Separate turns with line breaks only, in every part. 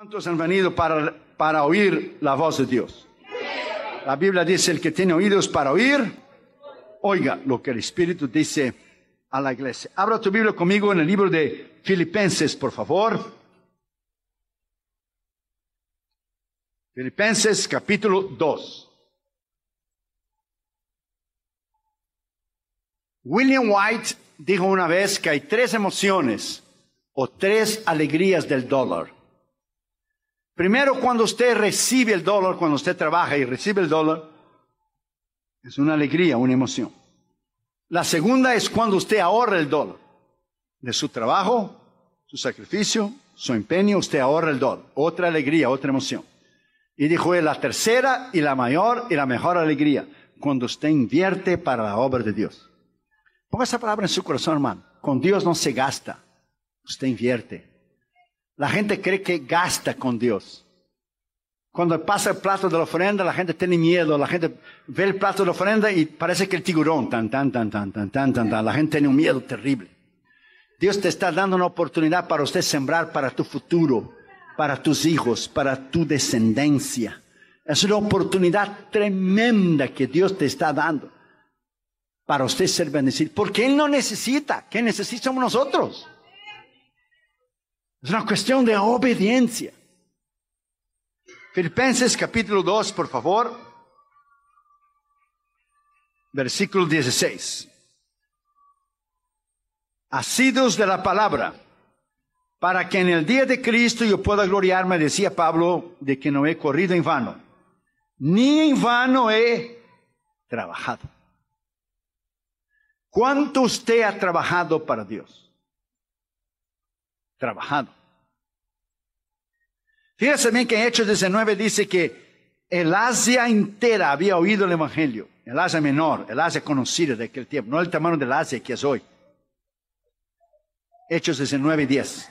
¿Cuántos han venido para, para oír la voz de Dios? La Biblia dice, el que tiene oídos para oír, oiga lo que el Espíritu dice a la iglesia. Abra tu Biblia conmigo en el libro de Filipenses, por favor. Filipenses capítulo 2. William White dijo una vez que hay tres emociones o tres alegrías del dólar Primero, cuando usted recibe el dólar, cuando usted trabaja y recibe el dólar, es una alegría, una emoción. La segunda es cuando usted ahorra el dolor De su trabajo, su sacrificio, su empeño, usted ahorra el dolor. Otra alegría, otra emoción. Y dijo él, la tercera y la mayor y la mejor alegría, cuando usted invierte para la obra de Dios. Ponga esa palabra en su corazón, hermano. Con Dios no se gasta, usted invierte. La gente cree que gasta con Dios. Cuando pasa el plato de la ofrenda, la gente tiene miedo, la gente ve el plato de la ofrenda y parece que el tiburón, tan, tan, tan, tan, tan, tan, tan, La gente tiene un miedo terrible. Dios te está dando una oportunidad para usted sembrar para tu futuro, para tus hijos, para tu descendencia. Es una oportunidad tremenda que Dios te está dando para usted ser bendecido. Porque Él no necesita, ¿Qué necesitamos nosotros? Es una cuestión de obediencia. Filipenses capítulo 2, por favor. Versículo 16. Asidos de la palabra, para que en el día de Cristo yo pueda gloriarme, decía Pablo, de que no he corrido en vano, ni en vano he trabajado. ¿Cuánto usted ha trabajado para Dios? trabajado. Fíjense bien que en Hechos 19 dice que el Asia entera había oído el Evangelio, el Asia menor, el Asia conocida de aquel tiempo, no el tamaño del Asia que es hoy. Hechos 19 y 10.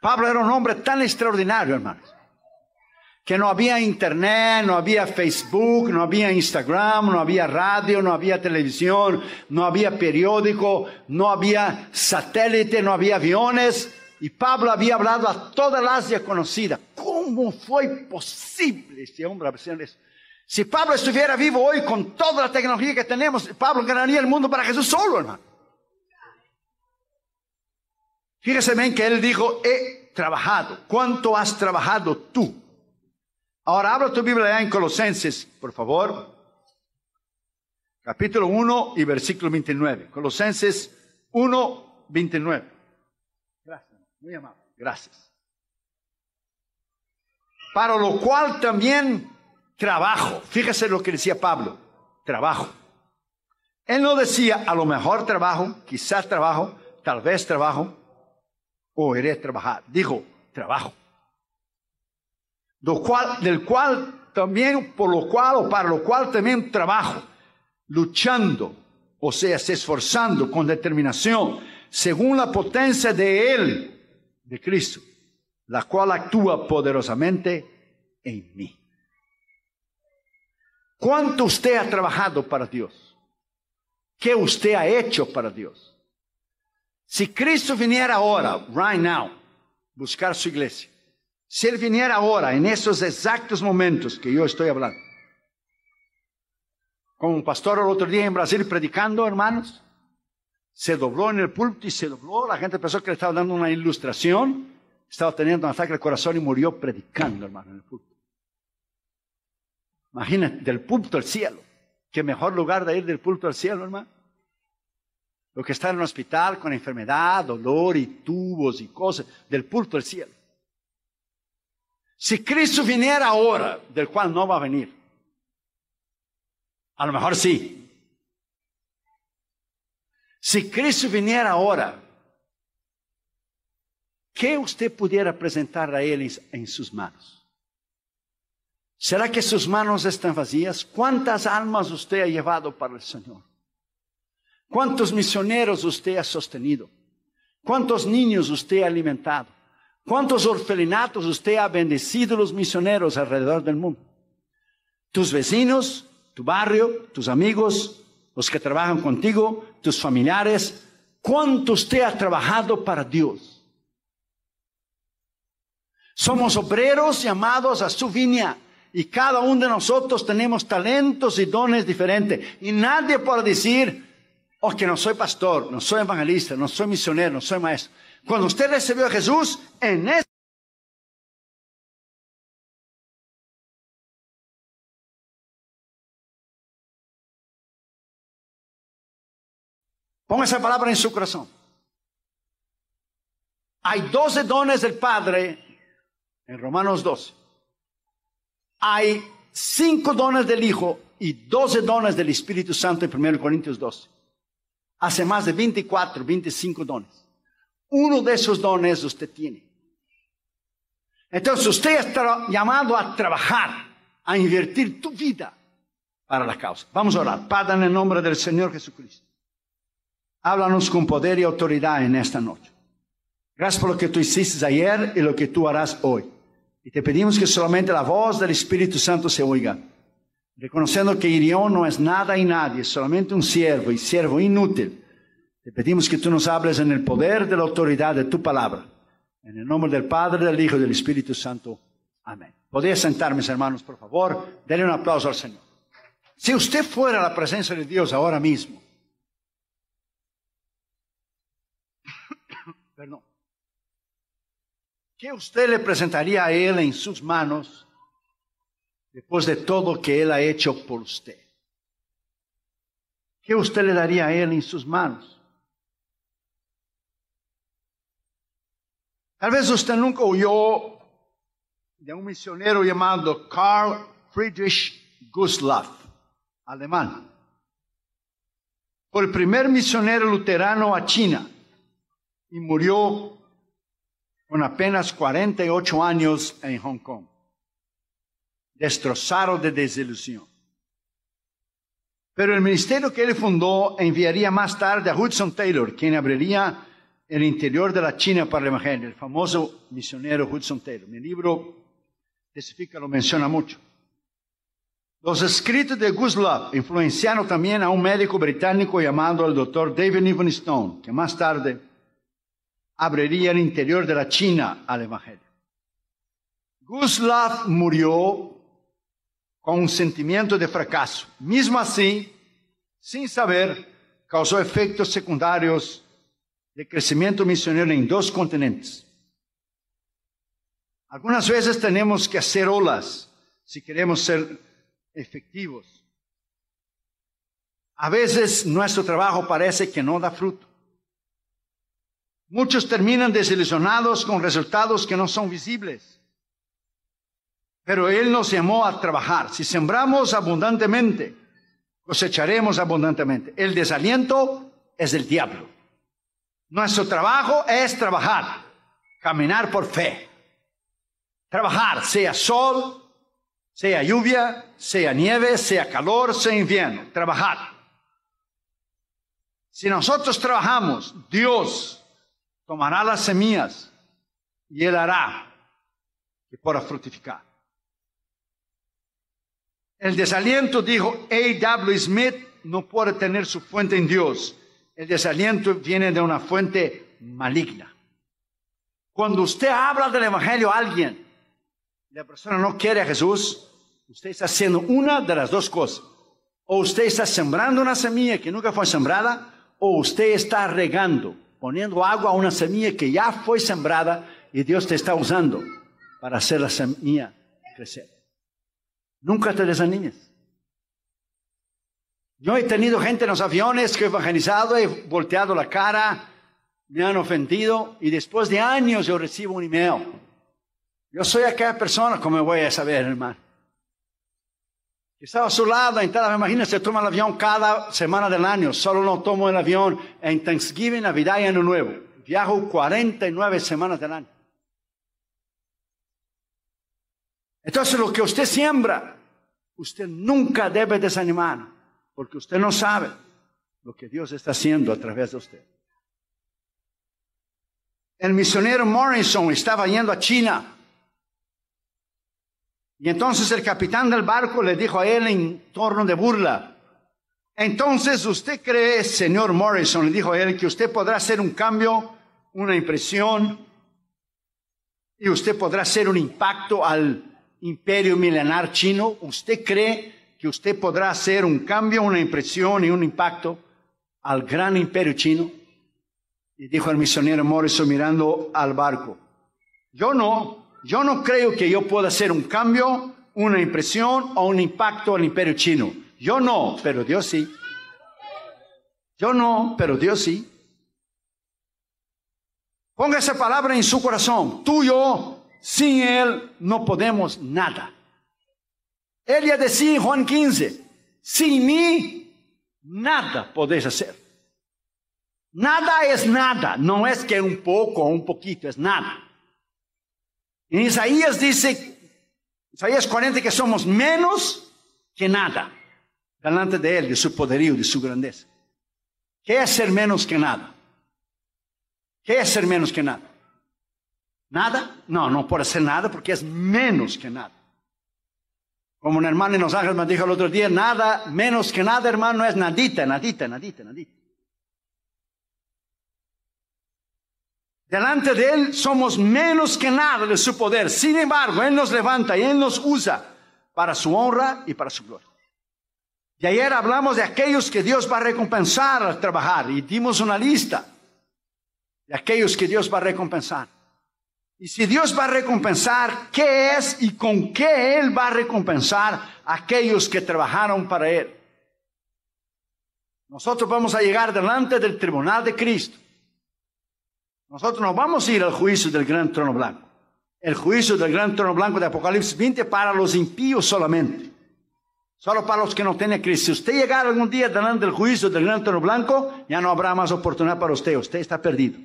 Pablo era un hombre tan extraordinario, hermanos, que no había internet, no había Facebook, no había Instagram, no había radio, no había televisión, no había periódico, no había satélite, no había aviones. Y Pablo había hablado a toda la Asia conocida. ¿Cómo fue posible este hombre? Si Pablo estuviera vivo hoy con toda la tecnología que tenemos, Pablo ganaría el mundo para Jesús solo, hermano. Fíjese bien que él dijo, he trabajado. ¿Cuánto has trabajado tú? Ahora habla tu Biblia en Colosenses, por favor. Capítulo 1 y versículo 29. Colosenses 1, 29. Muy amable. Gracias. Para lo cual también trabajo. Fíjese lo que decía Pablo. Trabajo. Él no decía a lo mejor trabajo, quizás trabajo, tal vez trabajo, o iré a trabajar. Dijo, trabajo. del cual también, por lo cual o para lo cual también trabajo, luchando, o sea, se esforzando con determinación, según la potencia de Él, de Cristo, la cual actúa poderosamente en mí. ¿Cuánto usted ha trabajado para Dios? ¿Qué usted ha hecho para Dios? Si Cristo viniera ahora, right now, buscar su iglesia, si Él viniera ahora, en esos exactos momentos que yo estoy hablando, con un pastor el otro día en Brasil predicando, hermanos, se dobló en el púlpito y se dobló. La gente pensó que le estaba dando una ilustración. Estaba teniendo un ataque al corazón y murió predicando, hermano, en el púlpito. Imagínate, del púlpito al cielo. Qué mejor lugar de ir del púlpito al cielo, hermano. Lo que está en un hospital con enfermedad, dolor y tubos y cosas, del púlpito al cielo. Si Cristo viniera ahora, del cual no va a venir, a lo mejor sí, si Cristo viniera ahora, ¿qué usted pudiera presentar a Él en sus manos? ¿Será que sus manos están vacías? ¿Cuántas almas usted ha llevado para el Señor? ¿Cuántos misioneros usted ha sostenido? ¿Cuántos niños usted ha alimentado? ¿Cuántos orfelinatos usted ha bendecido los misioneros alrededor del mundo? Tus vecinos, tu barrio, tus amigos, los que trabajan contigo, tus familiares, cuánto usted ha trabajado para Dios. Somos obreros llamados a su viña y cada uno de nosotros tenemos talentos y dones diferentes. Y nadie puede decir, oh, que no soy pastor, no soy evangelista, no soy misionero, no soy maestro. Cuando usted recibió a Jesús, en ese Ponga esa palabra en su corazón. Hay 12 dones del Padre en Romanos 12. Hay cinco dones del Hijo y doce dones del Espíritu Santo en 1 Corintios 12. Hace más de 24, 25 dones. Uno de esos dones usted tiene. Entonces usted está llamado a trabajar, a invertir tu vida para la causa. Vamos a orar. Padre, en el nombre del Señor Jesucristo. Háblanos con poder y autoridad en esta noche. Gracias por lo que tú hiciste ayer y lo que tú harás hoy. Y te pedimos que solamente la voz del Espíritu Santo se oiga, reconociendo que Irion no es nada y nadie, solamente un siervo y siervo inútil. Te pedimos que tú nos hables en el poder de la autoridad de tu palabra. En el nombre del Padre, del Hijo y del Espíritu Santo. Amén. Podría sentar, mis hermanos, por favor. Denle un aplauso al Señor. Si usted fuera a la presencia de Dios ahora mismo, ¿Qué usted le presentaría a Él en sus manos después de todo que Él ha hecho por usted? ¿Qué usted le daría a Él en sus manos? Tal vez usted nunca oyó de un misionero llamado Carl Friedrich Guslav, alemán. Fue el primer misionero luterano a China y murió con apenas 48 años en Hong Kong, destrozado de desilusión. Pero el ministerio que él fundó enviaría más tarde a Hudson Taylor, quien abriría el interior de la China para la imagen. el famoso misionero Hudson Taylor. Mi libro, lo menciona mucho. Los escritos de Guslap influenciaron también a un médico británico llamado el doctor David Livingstone, que más tarde abriría el interior de la China al Evangelio. Guslav murió con un sentimiento de fracaso. Mismo así, sin saber, causó efectos secundarios de crecimiento misionero en dos continentes. Algunas veces tenemos que hacer olas si queremos ser efectivos. A veces nuestro trabajo parece que no da fruto. Muchos terminan desilusionados con resultados que no son visibles. Pero Él nos llamó a trabajar. Si sembramos abundantemente, cosecharemos abundantemente. El desaliento es del diablo. Nuestro trabajo es trabajar, caminar por fe. Trabajar, sea sol, sea lluvia, sea nieve, sea calor, sea invierno. Trabajar. Si nosotros trabajamos, Dios tomará las semillas y él hará que pueda fructificar. El desaliento, dijo A.W. Smith, no puede tener su fuente en Dios. El desaliento viene de una fuente maligna. Cuando usted habla del Evangelio a alguien, la persona no quiere a Jesús, usted está haciendo una de las dos cosas. O usted está sembrando una semilla que nunca fue sembrada, o usted está regando poniendo agua a una semilla que ya fue sembrada y Dios te está usando para hacer la semilla crecer. Nunca te desanimes. Yo he tenido gente en los aviones que he evangelizado, he volteado la cara, me han ofendido y después de años yo recibo un email. Yo soy aquella persona, como voy a saber, hermano? Estaba a su lado, entonces se toma el avión cada semana del año, solo no tomo el avión en Thanksgiving, Navidad y Año Nuevo. Viajo 49 semanas del año. Entonces lo que usted siembra, usted nunca debe desanimar, porque usted no sabe lo que Dios está haciendo a través de usted. El misionero Morrison estaba yendo a China y entonces el capitán del barco le dijo a él en torno de burla, entonces usted cree, señor Morrison, le dijo a él, que usted podrá hacer un cambio, una impresión, y usted podrá hacer un impacto al imperio milenar chino. ¿Usted cree que usted podrá hacer un cambio, una impresión y un impacto al gran imperio chino? Y dijo el misionero Morrison mirando al barco, yo no, yo no creo que yo pueda hacer un cambio, una impresión o un impacto al imperio chino. Yo no, pero Dios sí. Yo no, pero Dios sí. Ponga esa palabra en su corazón. Tú yo, sin Él, no podemos nada. Él ya decía en Juan 15, sin mí, nada podéis hacer. Nada es nada, no es que un poco o un poquito, es nada. En Isaías dice, Isaías 40, que somos menos que nada delante de Él, de su poderío, de su grandeza. ¿Qué es ser menos que nada? ¿Qué es ser menos que nada? ¿Nada? No, no puede ser nada porque es menos que nada. Como un hermano en Los Ángeles me dijo el otro día, nada, menos que nada, hermano, es nadita, nadita, nadita, nadita. Delante de Él somos menos que nada de su poder. Sin embargo, Él nos levanta y Él nos usa para su honra y para su gloria. Y ayer hablamos de aquellos que Dios va a recompensar al trabajar y dimos una lista de aquellos que Dios va a recompensar. Y si Dios va a recompensar, ¿qué es y con qué Él va a recompensar a aquellos que trabajaron para Él? Nosotros vamos a llegar delante del tribunal de Cristo nosotros no vamos a ir al juicio del gran trono blanco. El juicio del gran trono blanco de Apocalipsis 20 para los impíos solamente. Solo para los que no tienen Cristo. Si usted llegará algún día delante del juicio del gran trono blanco, ya no habrá más oportunidad para usted. Usted está perdido.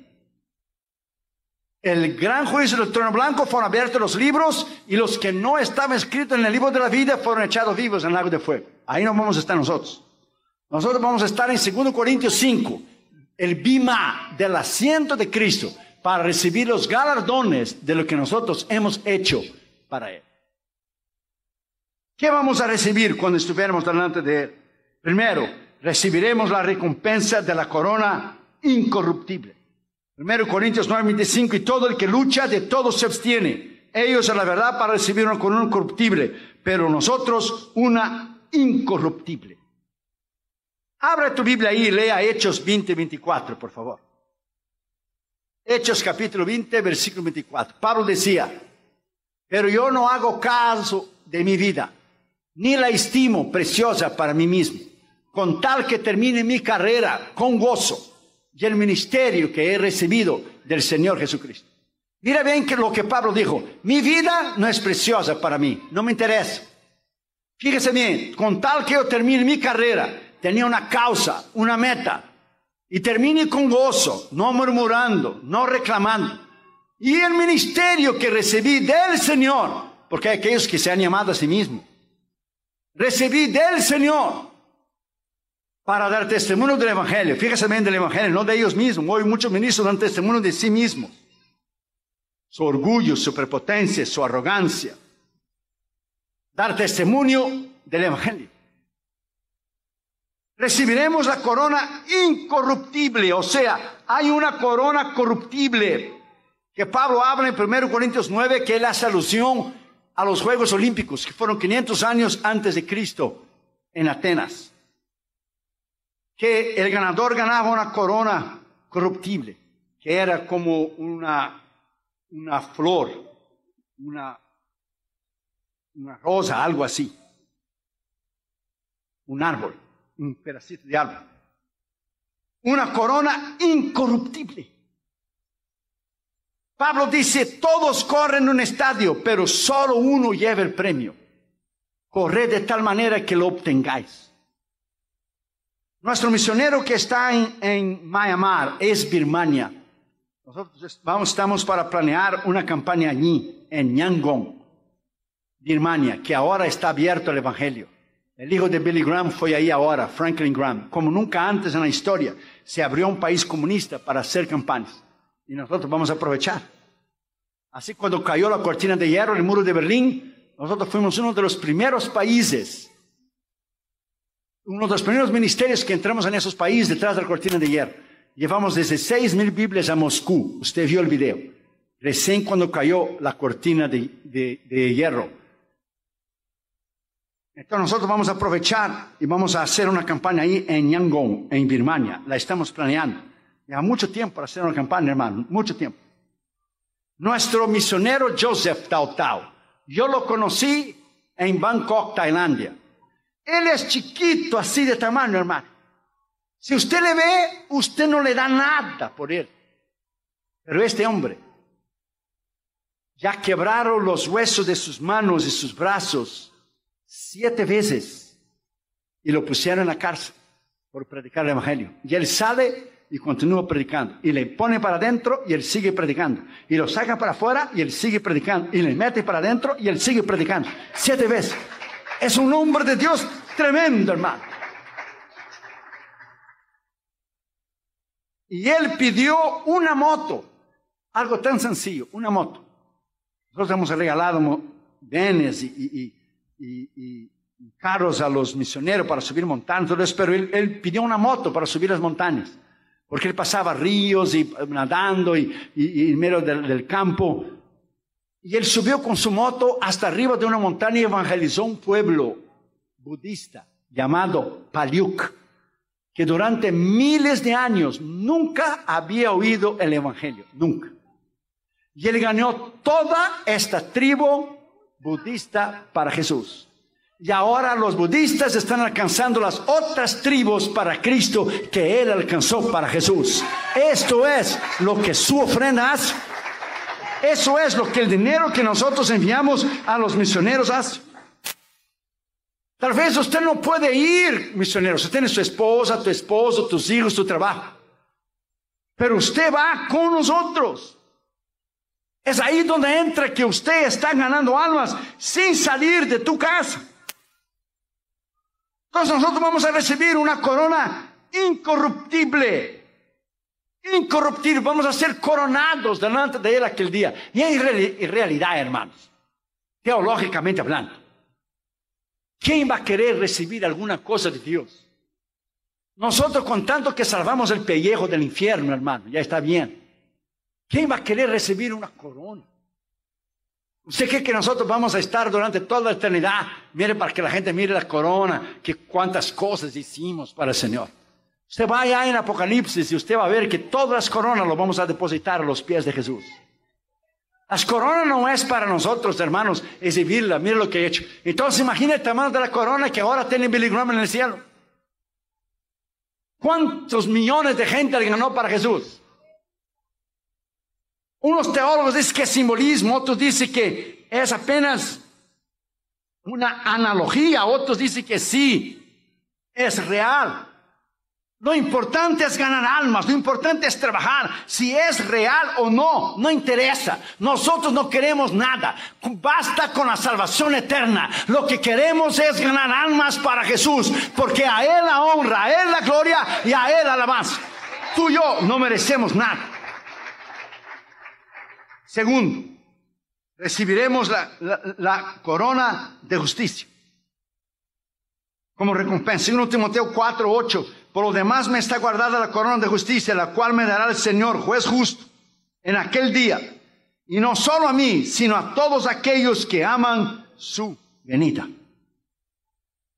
El gran juicio del trono blanco fueron abiertos los libros y los que no estaban escritos en el libro de la vida fueron echados vivos en el lago de fuego. Ahí no vamos a estar nosotros. Nosotros vamos a estar en 2 Corintios 5 el bima del asiento de Cristo para recibir los galardones de lo que nosotros hemos hecho para Él. ¿Qué vamos a recibir cuando estuviéramos delante de Él? Primero, recibiremos la recompensa de la corona incorruptible. Primero Corintios 9.25, y todo el que lucha de todos se abstiene. Ellos en la verdad para recibir una corona incorruptible, pero nosotros una incorruptible. Abra tu Biblia ahí y lea Hechos 20, 24, por favor. Hechos capítulo 20, versículo 24. Pablo decía, pero yo no hago caso de mi vida, ni la estimo preciosa para mí mismo, con tal que termine mi carrera con gozo y el ministerio que he recibido del Señor Jesucristo. Mira bien que lo que Pablo dijo, mi vida no es preciosa para mí, no me interesa. Fíjese bien, con tal que yo termine mi carrera tenía una causa, una meta. Y termine con gozo, no murmurando, no reclamando. Y el ministerio que recibí del Señor, porque hay aquellos que se han llamado a sí mismos, recibí del Señor para dar testimonio del Evangelio. Fíjese bien del Evangelio, no de ellos mismos. Hoy muchos ministros dan testimonio de sí mismos. Su orgullo, su prepotencia, su arrogancia. Dar testimonio del Evangelio recibiremos la corona incorruptible, o sea, hay una corona corruptible que Pablo habla en 1 Corintios 9 que es la solución a los Juegos Olímpicos, que fueron 500 años antes de Cristo en Atenas, que el ganador ganaba una corona corruptible, que era como una, una flor, una, una rosa, algo así, un árbol un pedacito de alma. Una corona incorruptible. Pablo dice, todos corren un estadio, pero solo uno lleva el premio. Corred de tal manera que lo obtengáis. Nuestro misionero que está en, en Myanmar es Birmania. Nosotros vamos, estamos para planear una campaña allí, en Yangon, Birmania, que ahora está abierto al Evangelio. El hijo de Billy Graham fue ahí ahora, Franklin Graham. Como nunca antes en la historia, se abrió un país comunista para hacer campañas. Y nosotros vamos a aprovechar. Así cuando cayó la cortina de hierro, el muro de Berlín, nosotros fuimos uno de los primeros países, uno de los primeros ministerios que entramos en esos países detrás de la cortina de hierro. Llevamos desde 6.000 Biblias a Moscú. Usted vio el video. Recién cuando cayó la cortina de hierro entonces nosotros vamos a aprovechar y vamos a hacer una campaña ahí en Yangon, en Birmania. La estamos planeando. ya mucho tiempo para hacer una campaña, hermano, mucho tiempo. Nuestro misionero Joseph Tao Tao, yo lo conocí en Bangkok, Tailandia. Él es chiquito, así de tamaño, hermano. Si usted le ve, usted no le da nada por él. Pero este hombre, ya quebraron los huesos de sus manos y sus brazos siete veces y lo pusieron en la cárcel por predicar el Evangelio. Y él sale y continúa predicando. Y le pone para adentro y él sigue predicando. Y lo saca para afuera y él sigue predicando. Y le mete para adentro y él sigue predicando. Siete veces. Es un hombre de Dios tremendo, hermano. Y él pidió una moto. Algo tan sencillo, una moto. Nosotros hemos regalado bienes y, y y, carros a los misioneros para subir montañas, pero él, pidió una moto para subir las montañas, porque él pasaba ríos y nadando y, en medio del, del, campo. Y él subió con su moto hasta arriba de una montaña y evangelizó un pueblo budista llamado Paliuk, que durante miles de años nunca había oído el Evangelio, nunca. Y él ganó toda esta tribu budista para Jesús. Y ahora los budistas están alcanzando las otras tribus para Cristo que Él alcanzó para Jesús. Esto es lo que su ofrenda hace. Eso es lo que el dinero que nosotros enviamos a los misioneros hace. Tal vez usted no puede ir, misionero. Usted tiene su esposa, tu esposo, tus hijos, tu trabajo. Pero usted va con nosotros. Es ahí donde entra que usted está ganando almas sin salir de tu casa. Entonces nosotros vamos a recibir una corona incorruptible. Incorruptible. Vamos a ser coronados delante de Él aquel día. Y hay realidad, hermanos. Teológicamente hablando. ¿Quién va a querer recibir alguna cosa de Dios? Nosotros con tanto que salvamos el pellejo del infierno, hermano, ya está bien. ¿Quién va a querer recibir una corona? ¿Usted cree que nosotros vamos a estar durante toda la eternidad? Mire, para que la gente mire la corona, que cuántas cosas hicimos para el Señor. Usted vaya en Apocalipsis y usted va a ver que todas las coronas lo vamos a depositar a los pies de Jesús. Las coronas no es para nosotros, hermanos, exhibirla. Mire lo que he hecho. Entonces imagínate el tamaño de la corona que ahora tiene Billy en el cielo. ¿Cuántos millones de gente le ganó para Jesús? Unos teólogos dicen que es simbolismo, otros dicen que es apenas una analogía, otros dicen que sí, es real. Lo importante es ganar almas, lo importante es trabajar. Si es real o no, no interesa. Nosotros no queremos nada. Basta con la salvación eterna. Lo que queremos es ganar almas para Jesús, porque a Él la honra, a Él la gloria y a Él la alabanza. Tú y yo no merecemos nada. Segundo, recibiremos la, corona de justicia como recompensa. 1 Timoteo 4, 8. Por lo demás me está guardada la corona de justicia, la cual me dará el Señor, juez justo, en aquel día. Y no solo a mí, sino a todos aquellos que aman su venida.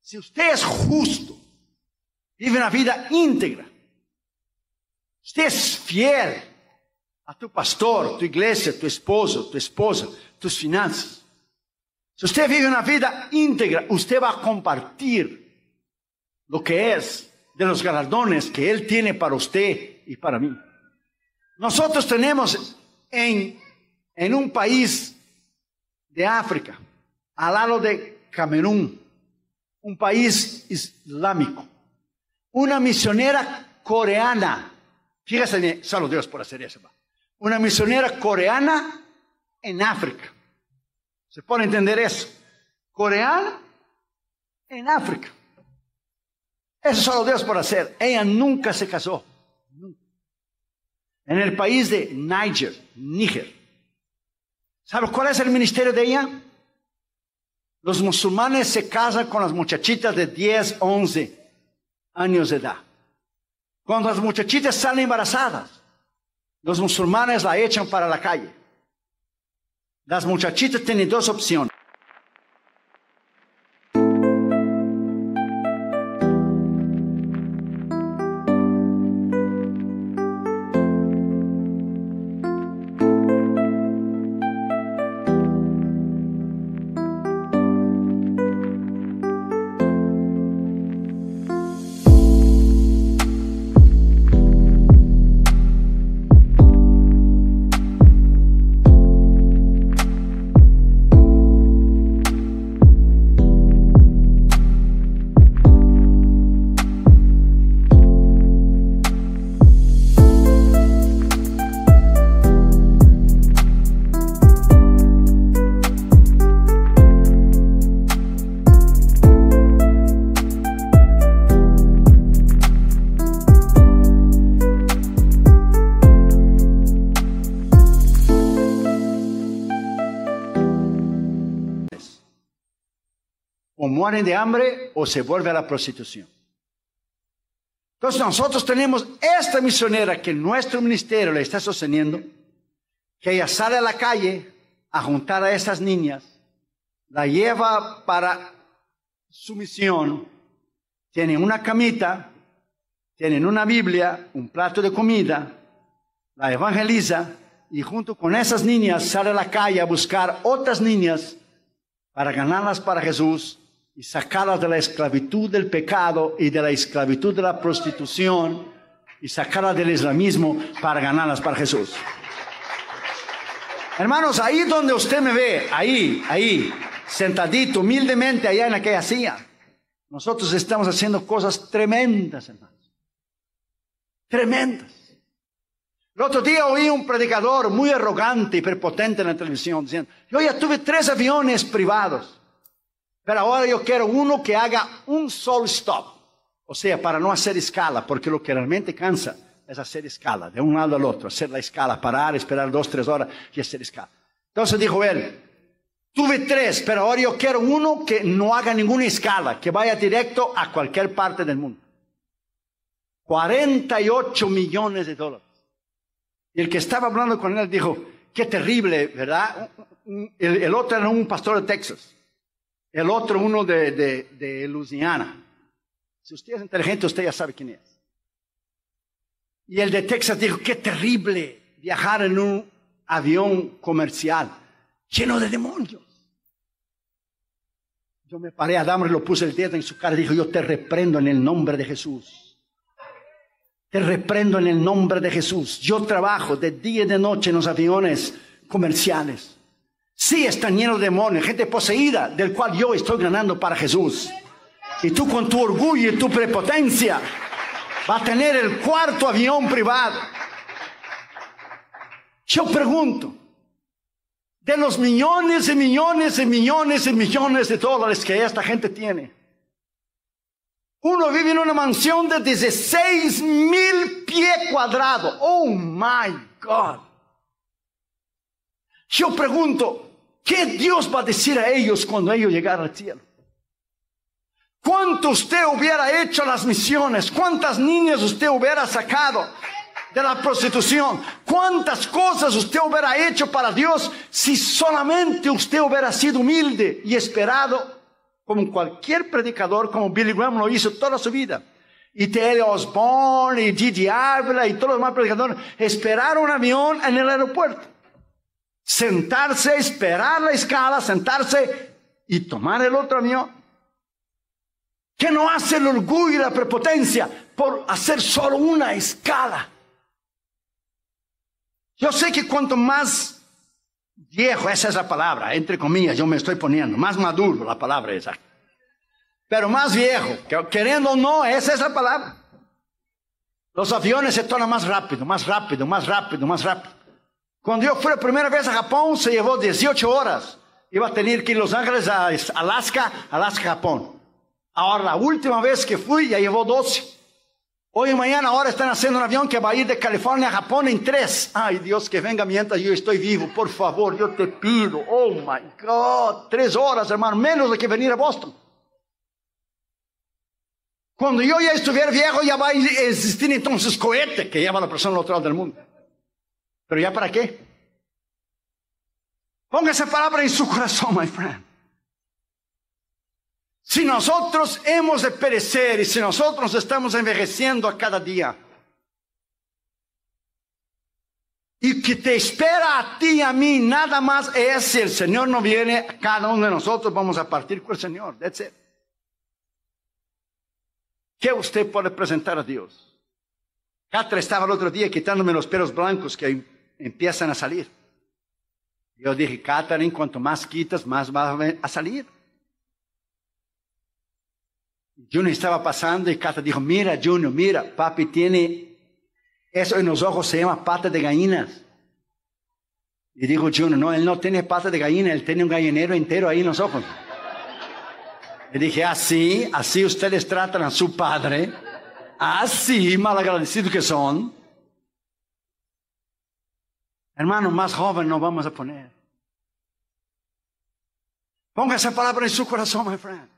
Si usted es justo, vive una vida íntegra. Usted es fiel tu pastor, tu iglesia, tu esposo, tu esposa, tus finanzas. Si usted vive una vida íntegra, usted va a compartir lo que es de los galardones que Él tiene para usted y para mí. Nosotros tenemos en, un país de África, al lado de Camerún, un país islámico, una misionera coreana. Fíjese, solo Dios por hacer eso una misionera coreana en África. ¿Se puede entender eso? Coreana en África. Eso solo Dios por hacer. Ella nunca se casó. En el país de Niger, Níger. ¿Sabes cuál es el ministerio de ella? Los musulmanes se casan con las muchachitas de 10, 11 años de edad. Cuando las muchachitas salen embarazadas, los musulmanes la echan para la calle. Las muchachitas tienen dos opciones. mueren de hambre o se vuelve a la prostitución. Entonces nosotros tenemos esta misionera que nuestro ministerio le está sosteniendo, que ella sale a la calle a juntar a esas niñas, la lleva para su misión, tienen una camita, tienen una Biblia, un plato de comida, la evangeliza y junto con esas niñas sale a la calle a buscar otras niñas para ganarlas para Jesús y sacarlas de la esclavitud del pecado y de la esclavitud de la prostitución y sacarlas del islamismo para ganarlas para Jesús. Hermanos, ahí donde usted me ve, ahí, ahí, sentadito, humildemente allá en aquella silla, nosotros estamos haciendo cosas tremendas, hermanos. Tremendas. El otro día oí un predicador muy arrogante y prepotente en la televisión diciendo, yo ya tuve tres aviones privados. Pero ahora yo quiero uno que haga un solo stop. O sea, para no hacer escala, porque lo que realmente cansa es hacer escala, de un lado al otro, hacer la escala, parar, esperar dos, tres horas y hacer escala. Entonces dijo él, tuve tres, pero ahora yo quiero uno que no haga ninguna escala, que vaya directo a cualquier parte del mundo. 48 millones de dólares. Y el que estaba hablando con él dijo, qué terrible, ¿verdad? El, el otro era un pastor de Texas. El otro, uno de, de, Luisiana. Si usted es inteligente, usted ya sabe quién es. Y el de Texas dijo, qué terrible viajar en un avión comercial lleno de demonios. Yo me paré a y lo puse el dedo en su cara y dijo, yo te reprendo en el nombre de Jesús. Te reprendo en el nombre de Jesús. Yo trabajo de día y de noche en los aviones comerciales. Sí están llenos de demonios, gente poseída, del cual yo estoy ganando para Jesús. Y tú con tu orgullo y tu prepotencia va a tener el cuarto avión privado. Yo pregunto, de los millones y millones y millones y millones de dólares que esta gente tiene, uno vive en una mansión de 16 mil pies cuadrados. Oh my God. Yo pregunto, ¿Qué Dios va a decir a ellos cuando ellos llegaran al cielo? ¿Cuánto usted hubiera hecho las misiones? ¿Cuántas niñas usted hubiera sacado de la prostitución? ¿Cuántas cosas usted hubiera hecho para Dios si solamente usted hubiera sido humilde y esperado como cualquier predicador, como Billy Graham lo hizo toda su vida? Y T.L. Osborne y Didi Ávila y todos los demás predicadores esperaron un avión en el aeropuerto sentarse, esperar la escala, sentarse y tomar el otro avión. ¿Qué no hace el orgullo y la prepotencia por hacer solo una escala? Yo sé que cuanto más viejo, esa es la palabra, entre comillas, yo me estoy poniendo, más maduro la palabra esa. Pero más viejo, queriendo o no, esa es la palabra. Los aviones se tornan más rápido, más rápido, más rápido, más rápido. Cuando yo fui la primera vez a Japón, se llevó 18 horas. Iba a tener que ir a Los Ángeles, a Alaska, Alaska, Japón. Ahora, la última vez que fui, ya llevó 12. Hoy y mañana ahora están haciendo un avión que va a ir de California a Japón en tres. Ay, Dios, que venga mientras yo estoy vivo. Por favor, yo te pido. Oh, my God. Tres horas, hermano, menos de que venir a Boston. Cuando yo ya estuviera viejo, ya va a existir entonces cohete que lleva a la persona al del mundo. Pero ya para qué? Ponga esa palabra en su corazón, my friend. Si nosotros hemos de perecer y si nosotros estamos envejeciendo a cada día, y que te espera a ti y a mí, nada más es si el Señor no viene, cada uno de nosotros vamos a partir con el Señor. That's it. ¿Qué usted puede presentar a Dios? Catra estaba el otro día quitándome los pelos blancos que hay empiezan a salir. Yo dije, Catherine, cuanto más quitas, más vas a salir. Junior estaba pasando y Cata dijo, mira Junior, mira, papi tiene eso en los ojos, se llama pata de gallinas. Y digo, Junior, no, él no tiene pata de gallina, él tiene un gallinero entero ahí en los ojos. Le dije, así, así ustedes tratan a su padre, así malagradecidos que son. Hermano, más joven nos vamos a poner. Ponga esa palabra en su corazón, my friend.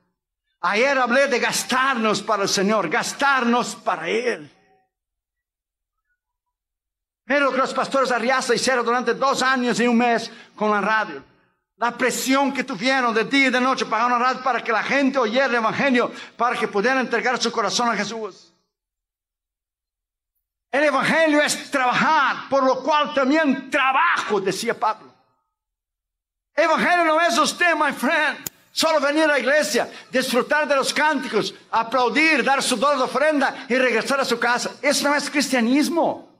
Ayer hablé de gastarnos para el Señor, gastarnos para Él. Pero lo que los pastores Arriaza hicieron durante dos años y un mes con la radio. La presión que tuvieron de día y de noche para una radio para que la gente oyera el Evangelio, para que pudieran entregar su corazón a Jesús. El Evangelio es trabajar, por lo cual también trabajo, decía Pablo. Evangelio no es usted, my friend. Solo venir a la iglesia, disfrutar de los cánticos, aplaudir, dar su dolor de ofrenda y regresar a su casa. Eso no es cristianismo.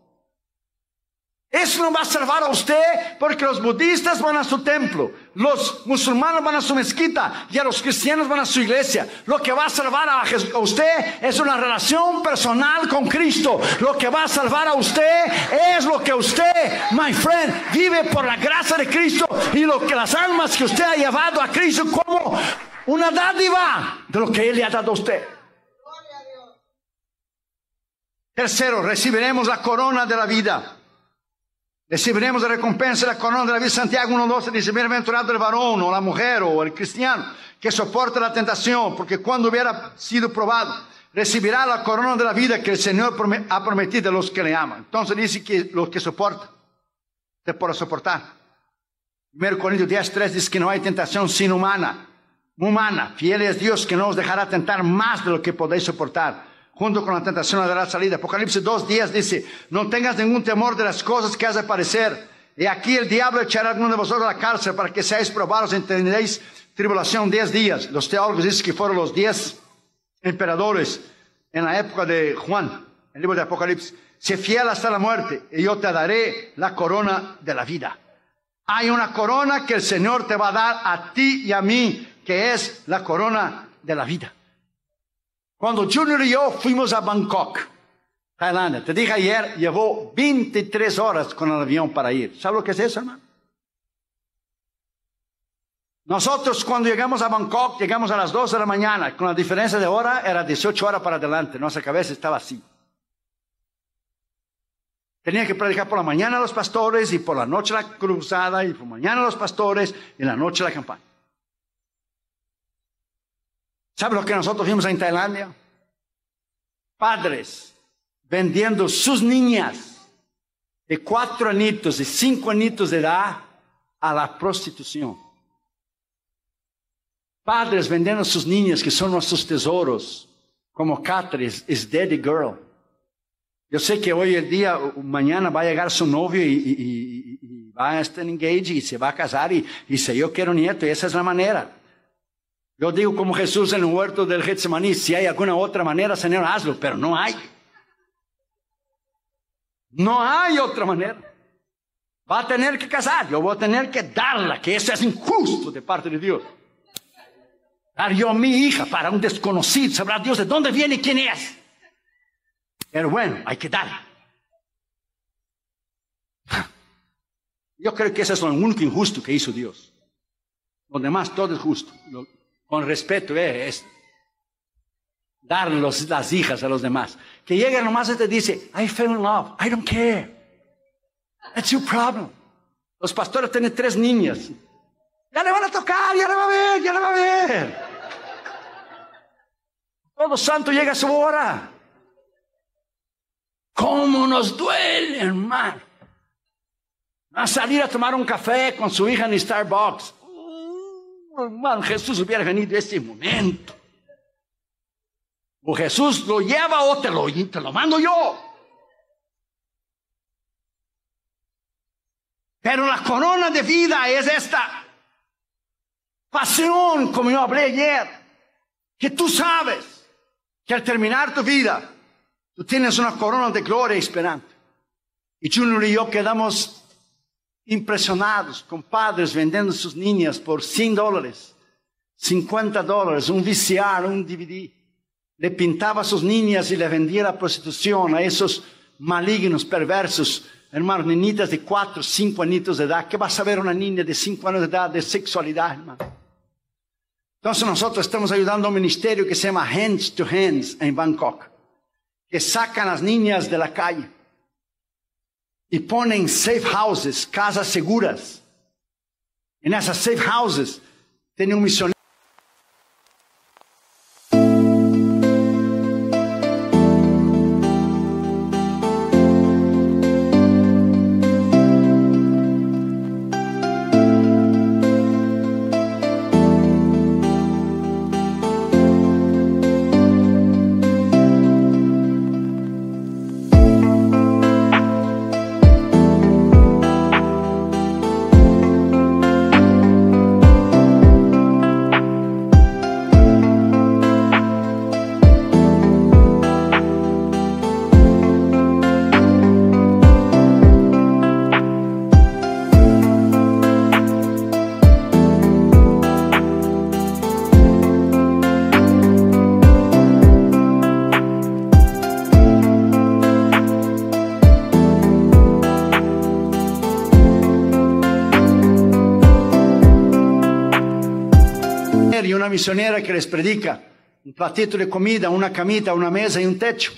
Eso no va a salvar a usted porque los budistas van a su templo, los musulmanes van a su mezquita y a los cristianos van a su iglesia. Lo que va a salvar a usted es una relación personal con Cristo. Lo que va a salvar a usted es lo que usted, my friend, vive por la gracia de Cristo y lo que las almas que usted ha llevado a Cristo como una dádiva de lo que Él le ha dado a usted. Tercero, recibiremos la corona de la vida. Recibiremos la recompensa de la corona de la vida. Santiago 1.12 dice, bienaventurado el varón o la mujer o el cristiano que soporta la tentación, porque cuando hubiera sido probado, recibirá la corona de la vida que el Señor ha prometido a los que le aman. Entonces dice que los que soportan, te por soportar. 1 Corintios 10.3 dice que no hay tentación sin humana. Humana, fiel es Dios que no os dejará tentar más de lo que podéis soportar junto con la tentación de la salida. Apocalipsis dos días dice, no tengas ningún temor de las cosas que has de parecer. Y aquí el diablo echará a alguno de vosotros a la cárcel para que seáis probados y entenderéis tribulación diez días. Los teólogos dicen que fueron los diez emperadores en la época de Juan, el libro de Apocalipsis. Sé fiel hasta la muerte y yo te daré la corona de la vida. Hay una corona que el Señor te va a dar a ti y a mí, que es la corona de la vida. Cuando Junior y yo fuimos a Bangkok, Tailandia, te dije ayer, llevó 23 horas con el avión para ir. ¿Sabes lo que es eso, hermano? Nosotros cuando llegamos a Bangkok, llegamos a las 2 de la mañana, con la diferencia de hora era 18 horas para adelante, nuestra cabeza estaba así. Tenía que predicar por la mañana a los pastores y por la noche la cruzada y por la mañana a los pastores y en la noche la campaña. ¿Sabe lo que nosotros vimos en Tailandia? Padres vendiendo sus niñas de cuatro anitos, de cinco anitos de edad a la prostitución. Padres vendiendo sus niñas que son nuestros tesoros, como Catherine, es Daddy Girl. Yo sé que hoy el día, mañana va a llegar su novio y, va a estar engaged y se va a casar y, dice, yo quiero nieto y esa es la manera. Yo digo como Jesús en el huerto del Getsemaní, si hay alguna otra manera, Señor, hazlo, pero no hay. No hay otra manera. Va a tener que casar, yo voy a tener que darla, que eso es injusto de parte de Dios. Dar yo a mi hija para un desconocido, sabrá Dios de dónde viene y quién es. Pero bueno, hay que darla. Yo creo que ese es lo único injusto que hizo Dios. Lo demás todo es justo con respeto, eh, es dar las hijas a los demás. Que llega nomás y te dice, I fell in love, I don't care. That's your problem. Los pastores tienen tres niñas. Ya le van a tocar, ya le va a ver, ya le va a ver. Todo santo llega a su hora. ¿Cómo nos duele, hermano? A salir a tomar un café con su hija en Starbucks. Jesús hubiera venido ese momento. O Jesús lo lleva o te lo, mando yo. Pero la corona de vida es esta pasión, como yo hablé ayer, que tú sabes que al terminar tu vida, tú tienes una corona de gloria esperante. Y Junior y yo quedamos impresionados con padres vendiendo sus niñas por 100 dólares, 50 dólares, un VCR, un DVD. Le pintaba a sus niñas y le vendía la prostitución a esos malignos, perversos, hermanos, niñitas de 4, 5 añitos de edad. ¿Qué va a saber una niña de 5 años de edad de sexualidad, hermano? Entonces nosotros estamos ayudando a un ministerio que se llama Hands to Hands en Bangkok, que sacan a las niñas de la calle e põem safe houses, casas seguras. E nessas safe houses tem um missionário. misionera que les predica un platito de comida, una camita, una mesa y un techo.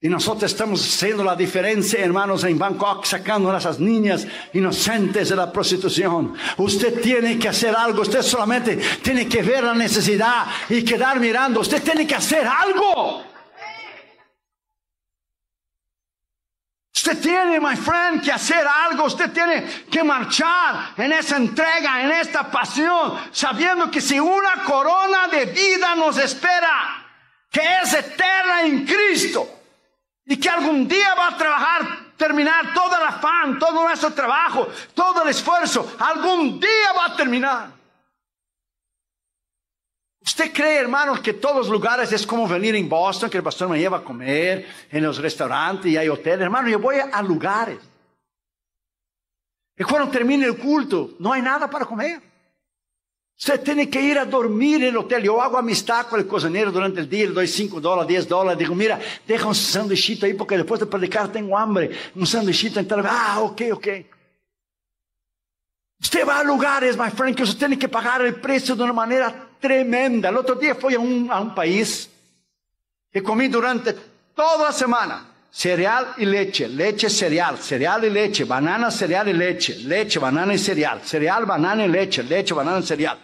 Y nosotros estamos haciendo la diferencia, hermanos, en Bangkok, sacando a esas niñas inocentes de la prostitución. Usted tiene que hacer algo, usted solamente tiene que ver la necesidad y quedar mirando, usted tiene que hacer algo. Usted tiene, my friend, que hacer algo. Usted tiene que marchar en esa entrega, en esta pasión, sabiendo que si una corona de vida nos espera, que es eterna en Cristo, y que algún día va a trabajar, terminar todo el afán, todo nuestro trabajo, todo el esfuerzo, algún día va a terminar. ¿Usted cree, hermanos, que todos los lugares es como venir en Boston, que el pastor me lleva a comer en los restaurantes y hay hoteles? Hermano, yo voy a lugares. Y cuando termine el culto, no hay nada para comer. Usted tiene que ir a dormir en el hotel. Yo hago amistad con el cocinero durante el día, le doy 5 dólares, 10 dólares. Digo, mira, deja un sándwichito ahí porque después de predicar tengo hambre. Un sándwichito en Ah, ok, ok. Usted va a lugares, my friend, que usted tiene que pagar el precio de una manera tremenda. El otro día fui a un, país y comí durante toda la semana cereal y leche, leche, cereal, cereal y leche, banana, cereal y leche, leche, banana y cereal, cereal, banana y leche, leche, banana y cereal.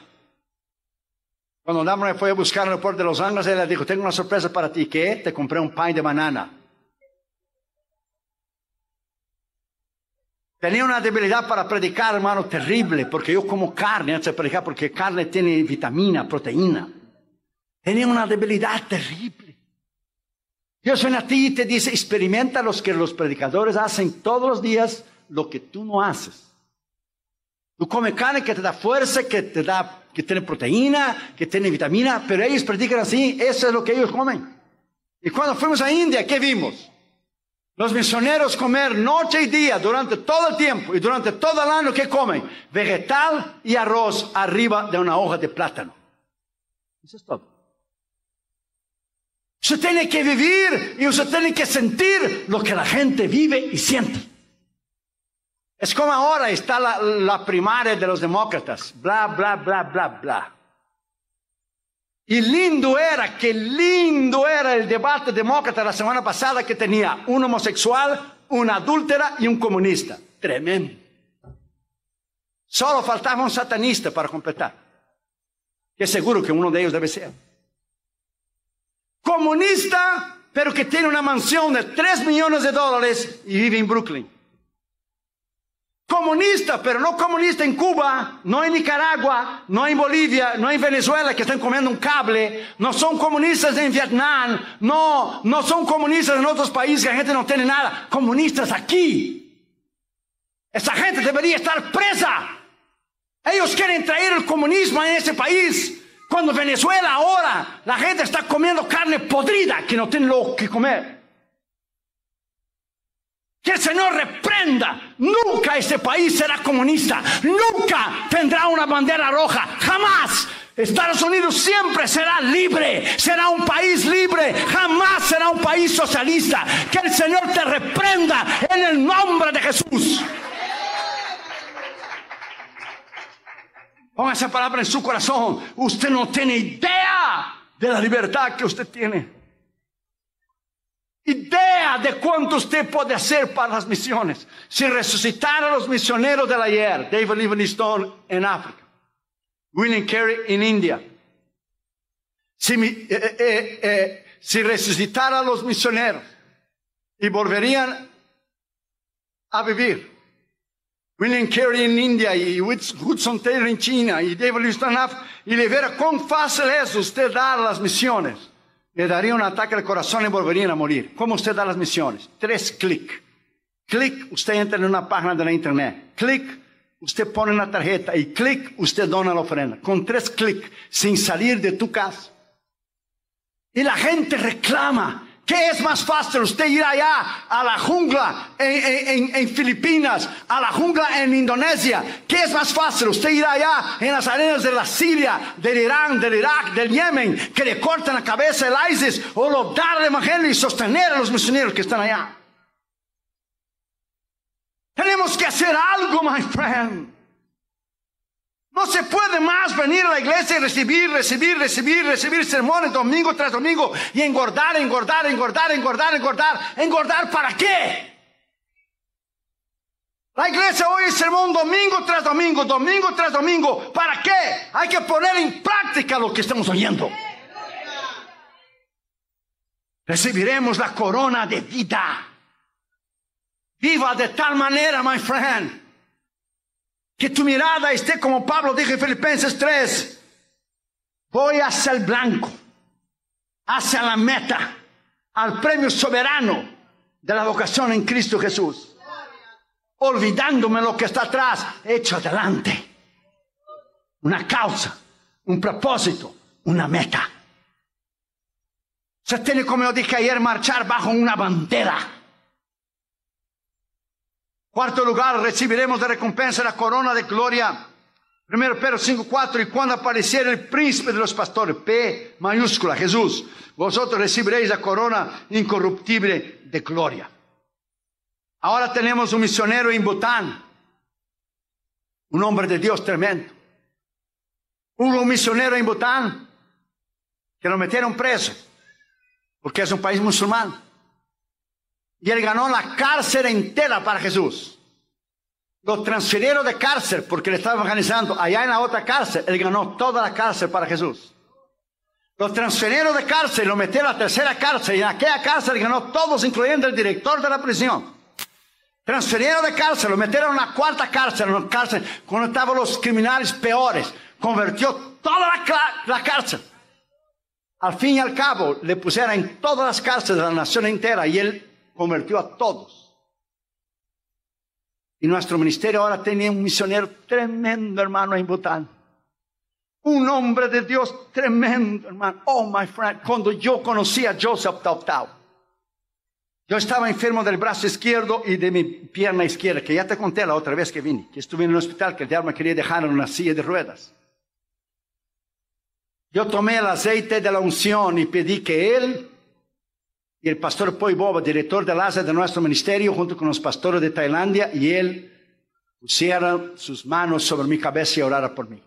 Cuando mamá me fue a buscar en el puerto de Los Ángeles, le dijo, tengo una sorpresa para ti. ¿Qué? Te compré un pan de banana. Tenía una debilidad para predicar, hermano, terrible, porque yo como carne antes de predicar, porque carne tiene vitamina, proteína. Tenía una debilidad terrible. Dios viene a ti y te dice, experimenta los que los predicadores hacen todos los días lo que tú no haces. Tú comes carne que te da fuerza, que te da, que tiene proteína, que tiene vitamina, pero ellos predican así, eso es lo que ellos comen. Y cuando fuimos a India, ¿qué vimos? Los misioneros comer noche y día durante todo el tiempo y durante todo el año que comen vegetal y arroz arriba de una hoja de plátano. Eso es todo. Usted tiene que vivir y usted tiene que sentir lo que la gente vive y siente. Es como ahora está la, la primaria de los demócratas. Bla, bla, bla, bla, bla. Y lindo era, qué lindo era el debate demócrata la semana pasada que tenía un homosexual, una adúltera y un comunista. Tremendo. Solo faltaba un satanista para completar. Que seguro que uno de ellos debe ser. Comunista, pero que tiene una mansión de 3 millones de dólares y vive en Brooklyn comunista, pero no comunista en Cuba, no en Nicaragua, no en Bolivia, no en Venezuela, que están comiendo un cable, no son comunistas en Vietnam, no, no son comunistas en otros países que la gente no tiene nada, comunistas aquí. Esa gente debería estar presa. Ellos quieren traer el comunismo a ese país. Cuando Venezuela ahora la gente está comiendo carne podrida que no tiene lo que comer. Que el Señor reprenda. Nunca este país será comunista. Nunca tendrá una bandera roja. Jamás. Estados Unidos siempre será libre, será un país libre, jamás será un país socialista. Que el Señor te reprenda en el nombre de Jesús. Ponga esa palabra en su corazón. Usted no tiene idea de la libertad que usted tiene idea de cuánto usted puede hacer para las misiones. Si resucitar a los misioneros la ayer, David Livingstone en África, William Carey en India, si, eh, eh, eh, eh, si a los misioneros y volverían a vivir, William Carey en India y Hudson Taylor en China y David Livingstone en África, y le verá cuán fácil es usted dar las misiones le daría un ataque al corazón y volverían a morir. ¿Cómo usted da las misiones? Tres clics. Clic, usted entra en una página de la internet. Clic, usted pone una tarjeta y clic, usted dona la ofrenda. Con tres clics, sin salir de tu casa. Y la gente reclama ¿Qué es más fácil? Usted ir allá a la jungla en, Filipinas, a la jungla en Indonesia. ¿Qué es más fácil? Usted ir allá en las arenas de la Siria, del Irán, del Irak, del Yemen, que le cortan la cabeza el ISIS o lo dar el evangelio y sostener a los misioneros que están allá. Tenemos que hacer algo, my friend. No se puede más venir a la iglesia y recibir, recibir, recibir, recibir sermones domingo tras domingo y engordar, engordar, engordar, engordar, engordar. ¿Engordar para qué? La iglesia hoy es sermón domingo tras domingo, domingo tras domingo. ¿Para qué? Hay que poner en práctica lo que estamos oyendo. Recibiremos la corona de vida. Viva de tal manera, my friend que tu mirada esté como Pablo dijo en Filipenses 3. Voy hacia el blanco, hacia la meta, al premio soberano de la vocación en Cristo Jesús. Olvidándome lo que está atrás, hecho adelante. Una causa, un propósito, una meta. Se tiene, como yo dije ayer, marchar bajo una bandera Cuarto lugar, recibiremos de recompensa la corona de gloria. Primero Pedro 5.4, y cuando apareciera el príncipe de los pastores, P mayúscula, Jesús, vosotros recibiréis la corona incorruptible de gloria. Ahora tenemos un misionero en Bután, un hombre de Dios tremendo. Hubo un misionero en Bután que lo metieron preso, porque es un país musulmán. Y él ganó la cárcel entera para Jesús. Los transfirieron de cárcel porque le estaban organizando allá en la otra cárcel. Él ganó toda la cárcel para Jesús. Los transfirieron de cárcel, lo metieron a la tercera cárcel y en aquella cárcel ganó todos, incluyendo el director de la prisión. Transferieron de cárcel, lo metieron a la cuarta cárcel, en la cárcel, cuando estaban los criminales peores. Convirtió toda la, la cárcel. Al fin y al cabo, le pusieron en todas las cárceles de la nación entera y él convirtió a todos. Y nuestro ministerio ahora tenía un misionero tremendo, hermano, en Bután. Un hombre de Dios tremendo, hermano. Oh, my friend, cuando yo conocí a Joseph Tautau, yo estaba enfermo del brazo izquierdo y de mi pierna izquierda, que ya te conté la otra vez que vine, que estuve en el hospital, que el diablo me quería dejar en una silla de ruedas. Yo tomé el aceite de la unción y pedí que él y el pastor Poi Boba, director de Laza de nuestro ministerio, junto con los pastores de Tailandia, y él pusiera sus manos sobre mi cabeza y orara por mí.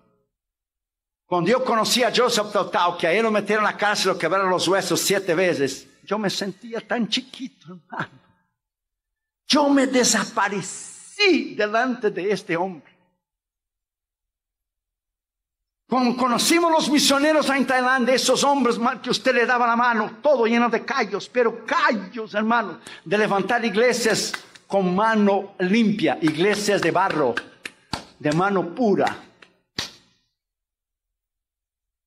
Cuando yo conocí a Joseph Tautau, que a él lo metieron a la cárcel, lo quebraron los huesos siete veces, yo me sentía tan chiquito, hermano. Yo me desaparecí delante de este hombre. Cuando conocimos los misioneros en Tailandia, esos hombres que usted le daba la mano, todo lleno de callos, pero callos, hermano, de levantar iglesias con mano limpia, iglesias de barro, de mano pura.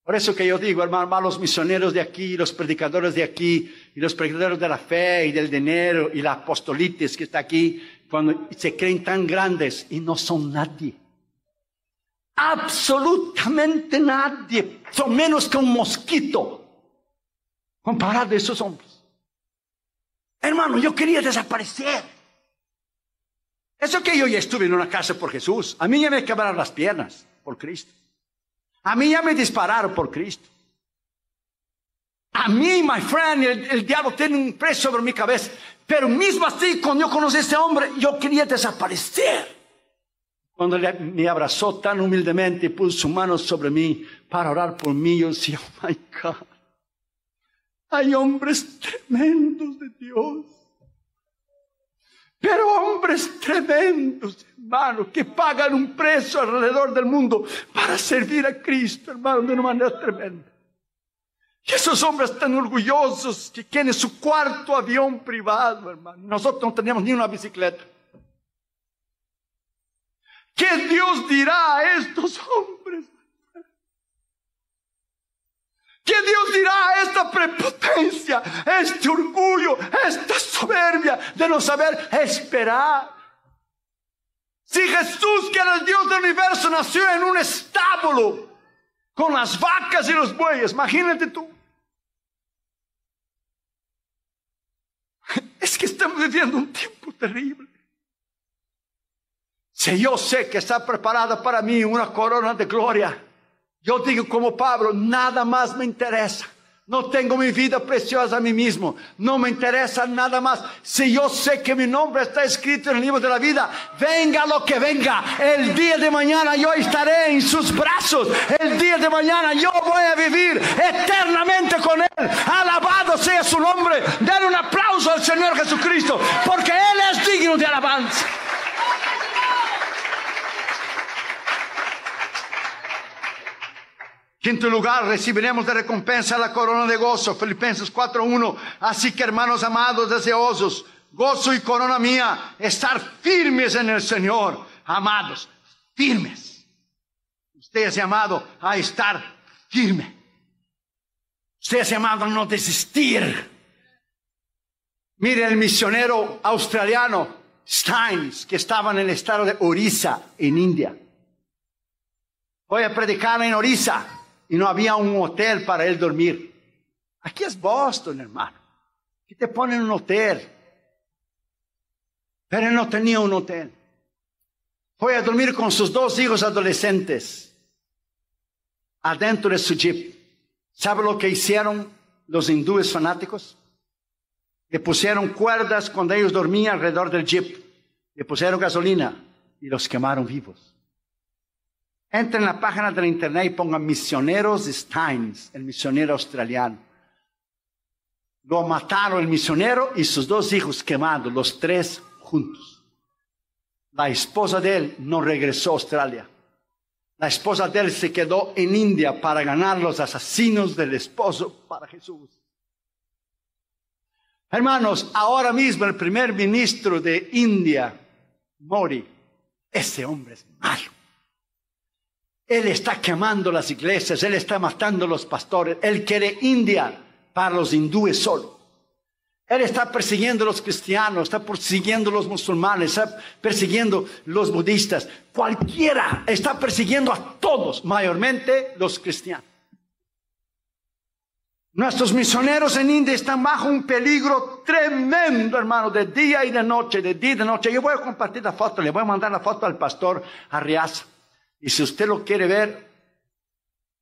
Por eso que yo digo, hermano, los misioneros de aquí, los predicadores de aquí, y los predicadores de la fe y del dinero y la apostolitis que está aquí, cuando se creen tan grandes y no son nadie. Absolutamente nadie, son menos que un mosquito, comparado a esos hombres. Hermano, yo quería desaparecer. Eso que yo ya estuve en una casa por Jesús, a mí ya me quebraron las piernas por Cristo. A mí ya me dispararon por Cristo. A mí, my friend, el, diablo tiene un precio sobre mi cabeza. Pero mismo así, cuando yo conocí a ese hombre, yo quería desaparecer. Cuando me abrazó tan humildemente y puso su mano sobre mí para orar por mí, yo decía, oh my God, hay hombres tremendos de Dios. Pero hombres tremendos, hermano, que pagan un precio alrededor del mundo para servir a Cristo, hermano, de una manera tremenda. Y esos hombres tan orgullosos que tienen su cuarto avión privado, hermano. Nosotros no teníamos ni una bicicleta. ¿Qué Dios dirá a estos hombres? ¿Qué Dios dirá a esta prepotencia, este orgullo, esta soberbia de no saber esperar? Si Jesús, que era el Dios del universo, nació en un estábulo con las vacas y los bueyes, imagínate tú. Es que estamos viviendo un tiempo terrible. Si yo sé que está preparada para mí una corona de gloria, yo digo como Pablo, nada más me interesa. No tengo mi vida preciosa a mí mismo. No me interesa nada más. Si yo sé que mi nombre está escrito en el libro de la vida, venga lo que venga. El día de mañana yo estaré en sus brazos. El día de mañana yo voy a vivir eternamente con Él. Alabado sea su nombre. Den un aplauso al Señor Jesucristo, porque Él es digno de alabanza. Quinto lugar, recibiremos de recompensa la corona de gozo. Filipenses 4.1. Así que hermanos amados, deseosos, gozo y corona mía, estar firmes en el Señor. Amados, firmes. Usted es llamado a estar firme. Usted es llamado a no desistir. Mire el misionero australiano Steins, que estaba en el estado de Orissa, en India. Voy a predicar en Orissa y no había un hotel para él dormir. Aquí es Boston, hermano. Aquí te ponen un hotel. Pero él no tenía un hotel. Fue a dormir con sus dos hijos adolescentes adentro de su jeep. ¿Sabe lo que hicieron los hindúes fanáticos? Le pusieron cuerdas cuando ellos dormían alrededor del jeep. Le pusieron gasolina y los quemaron vivos. Entren en la página de la internet y ponga Misioneros Steins, el misionero australiano. Lo mataron el misionero y sus dos hijos quemados, los tres juntos. La esposa de él no regresó a Australia. La esposa de él se quedó en India para ganar los asesinos del esposo para Jesús. Hermanos, ahora mismo el primer ministro de India, Mori, ese hombre es malo. Él está quemando las iglesias, Él está matando a los pastores, Él quiere India para los hindúes solo. Él está persiguiendo a los cristianos, está persiguiendo a los musulmanes, está persiguiendo a los budistas. Cualquiera está persiguiendo a todos, mayormente los cristianos. Nuestros misioneros en India están bajo un peligro tremendo, hermano, de día y de noche, de día y de noche. Yo voy a compartir la foto, le voy a mandar la foto al pastor Arriaza. Y si usted lo quiere ver,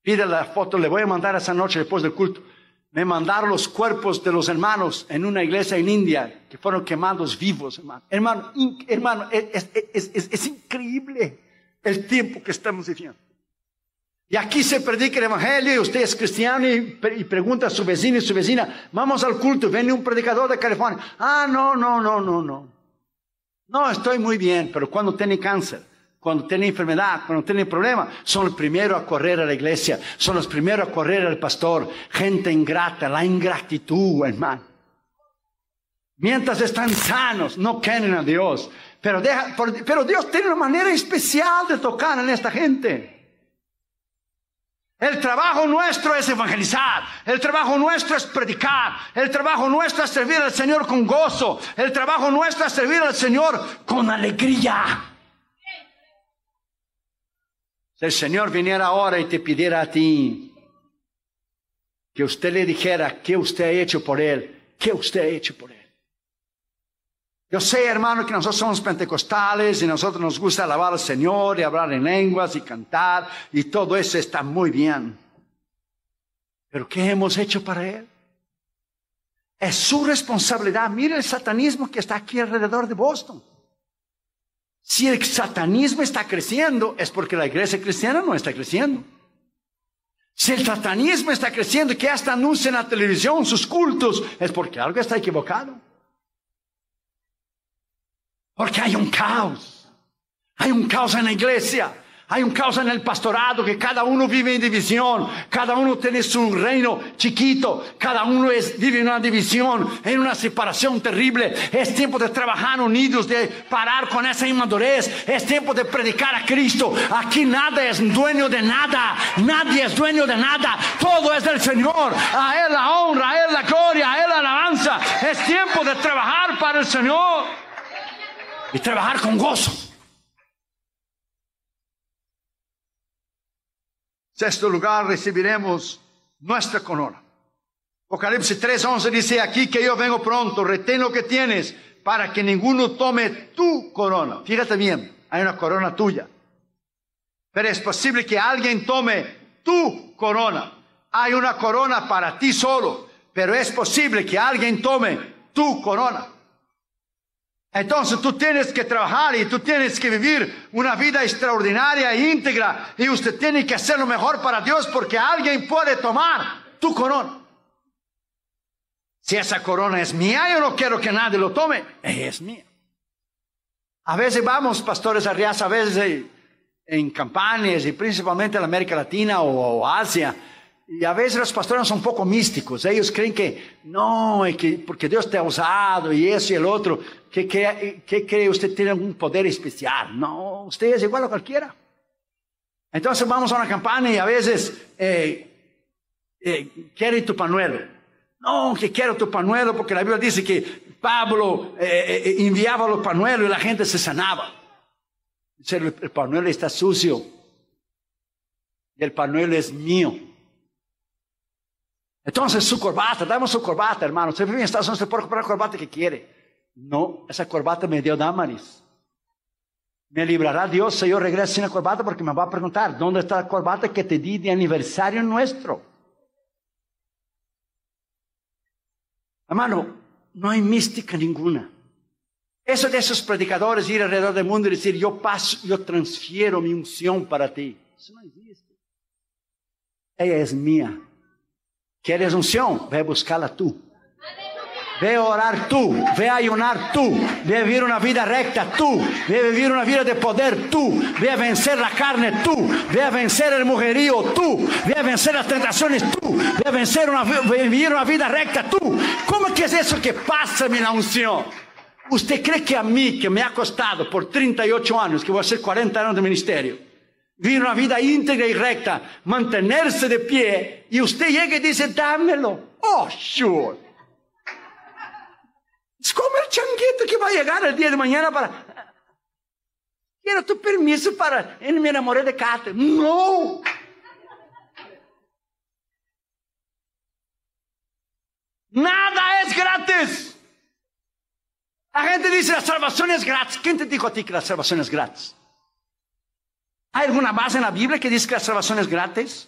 pide la foto, le voy a mandar esa noche después del culto. Me mandaron los cuerpos de los hermanos en una iglesia en India, que fueron quemados vivos, hermano. Hermano, hermano es, increíble el tiempo que estamos viviendo. Y aquí se predica el Evangelio y usted es cristiano y, y, pregunta a su vecino y su vecina, vamos al culto, viene un predicador de California. Ah, no, no, no, no, no. No, estoy muy bien, pero cuando tiene cáncer? cuando tienen enfermedad, cuando tienen problema, son los primeros a correr a la iglesia, son los primeros a correr al pastor. Gente ingrata, la ingratitud, hermano. Mientras están sanos, no quieren a Dios. Pero, Dios tiene una manera especial de tocar a esta gente. El trabajo nuestro es evangelizar, el trabajo nuestro es predicar, el trabajo nuestro es servir al Señor con gozo, el trabajo nuestro es servir al Señor con alegría. Si el Señor viniera ahora y te pidiera a ti que usted le dijera qué usted ha hecho por Él, qué usted ha hecho por Él. Yo sé, hermano, que nosotros somos pentecostales y nosotros nos gusta alabar al Señor y hablar en lenguas y cantar y todo eso está muy bien. Pero ¿qué hemos hecho para Él? Es su responsabilidad. Mira el satanismo que está aquí alrededor de Boston. Si el satanismo está creciendo, es porque la iglesia cristiana no está creciendo. Si el satanismo está creciendo, y que hasta anuncia en la televisión sus cultos, es porque algo está equivocado. Porque hay un caos. Hay un caos en la iglesia. Hay un caos en el pastorado que cada uno vive en división, cada uno tiene su reino chiquito, cada uno es, vive en una división, en una separación terrible. Es tiempo de trabajar unidos, de parar con esa inmadurez. Es tiempo de predicar a Cristo. Aquí nada es dueño de nada, nadie es dueño de nada. Todo es del Señor. A Él la honra, a Él la gloria, a Él la alabanza. Es tiempo de trabajar para el Señor y trabajar con gozo. sexto lugar, recibiremos nuestra corona. Apocalipsis 3:11 dice aquí que yo vengo pronto, reten lo que tienes para que ninguno tome tu corona. Fíjate bien, hay una corona tuya. Pero es posible que alguien tome tu corona. Hay una corona para ti solo, pero es posible que alguien tome tu corona. Entonces tú tienes que trabajar y tú tienes que vivir una vida extraordinaria e íntegra y usted tiene que hacer lo mejor para Dios porque alguien puede tomar tu corona. Si esa corona es mía, yo no quiero que nadie lo tome, es mía. A veces vamos, pastores arias a veces eh, en campañas y principalmente en América Latina o Asia, y a veces los pastores son un poco místicos. Ellos creen que no, que porque Dios te ha usado y eso y el otro, que, que, que cree usted tiene algún poder especial. No, usted es igual a cualquiera. Entonces vamos a una campaña y a veces eh, eh, quiere tu panuelo. No, que quiero tu panuelo porque la Biblia dice que Pablo eh, eh, enviaba los panuelos y la gente se sanaba. El panuelo está sucio. El panuelo es mío. Entonces su corbata, damos su corbata, hermano. Siempre vive en Estados Unidos, se puede comprar la corbata que quiere. No, esa corbata me dio Damaris. Me librará Dios si yo regreso sin la corbata porque me va a preguntar, ¿dónde está la corbata que te di de aniversario nuestro? Hermano, no hay mística ninguna. Eso de esos predicadores ir alrededor del mundo y decir, yo paso, yo transfiero mi unción para ti. Eso no existe. Ella es mía. Queres unção? Vai buscá-la tu. Vê orar tu, vê ayunar tu, vê viver uma vida recta tu, vê viver uma vida de poder tu, vê vencer a carne tu, vê vencer o mujerío tu, vê vencer as tentações tu, vê vencer uma, vê viver uma vida recta tu. Como que é isso que passa-me na unção? Você crê que a mim, que me ha costado por 38 anos, que vou ser 40 anos de ministério, vivir una vida íntegra y recta, mantenerse de pie, y usted llega y dice, dámelo. Oh, sure. Es como el changuito que va a llegar el día de mañana para... Quiero tu permiso para... Me enamoré de Kate. No. Nada es gratis. La gente dice, la salvación es gratis. ¿Quién te dijo a ti que la salvación es gratis? ¿Hay alguna base en la Biblia que dice que la salvación es gratis?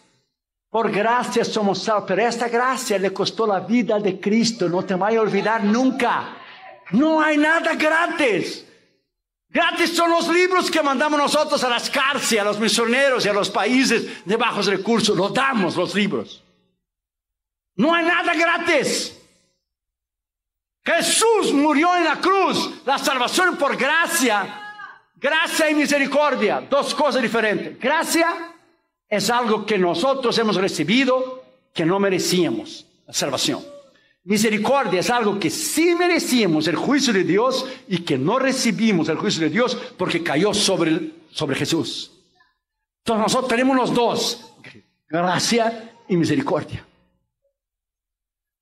Por gracia somos salvos, pero esta gracia le costó la vida de Cristo, no te vayas a olvidar nunca. No hay nada gratis. Gratis son los libros que mandamos nosotros a las cárceles, a los misioneros y a los países de bajos recursos. Los damos los libros. No hay nada gratis. Jesús murió en la cruz. La salvación por gracia Gracia y misericordia, dos cosas diferentes. Gracia es algo que nosotros hemos recibido que no merecíamos, la salvación. Misericordia es algo que sí merecíamos el juicio de Dios y que no recibimos el juicio de Dios porque cayó sobre, sobre Jesús. Entonces nosotros tenemos los dos, gracia y misericordia.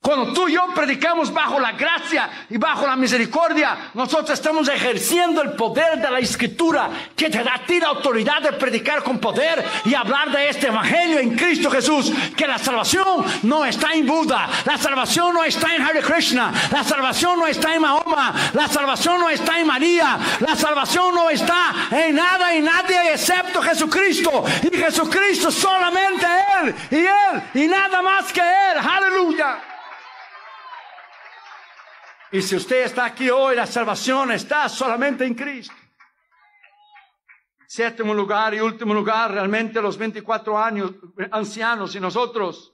Cuando tú y yo predicamos bajo la gracia y bajo la misericordia, nosotros estamos ejerciendo el poder de la escritura que te da a ti la autoridad de predicar con poder y hablar de este evangelio en Cristo Jesús, que la salvación no está en Buda, la salvación no está en Hare Krishna, la salvación no está en Mahoma, la salvación no está en María, la salvación no está en nada y nadie excepto Jesucristo. Y Jesucristo solamente Él y Él y nada más que Él. Aleluya. Y si usted está aquí hoy, la salvación está solamente en Cristo. Séptimo lugar y último lugar, realmente los 24 años, ancianos y nosotros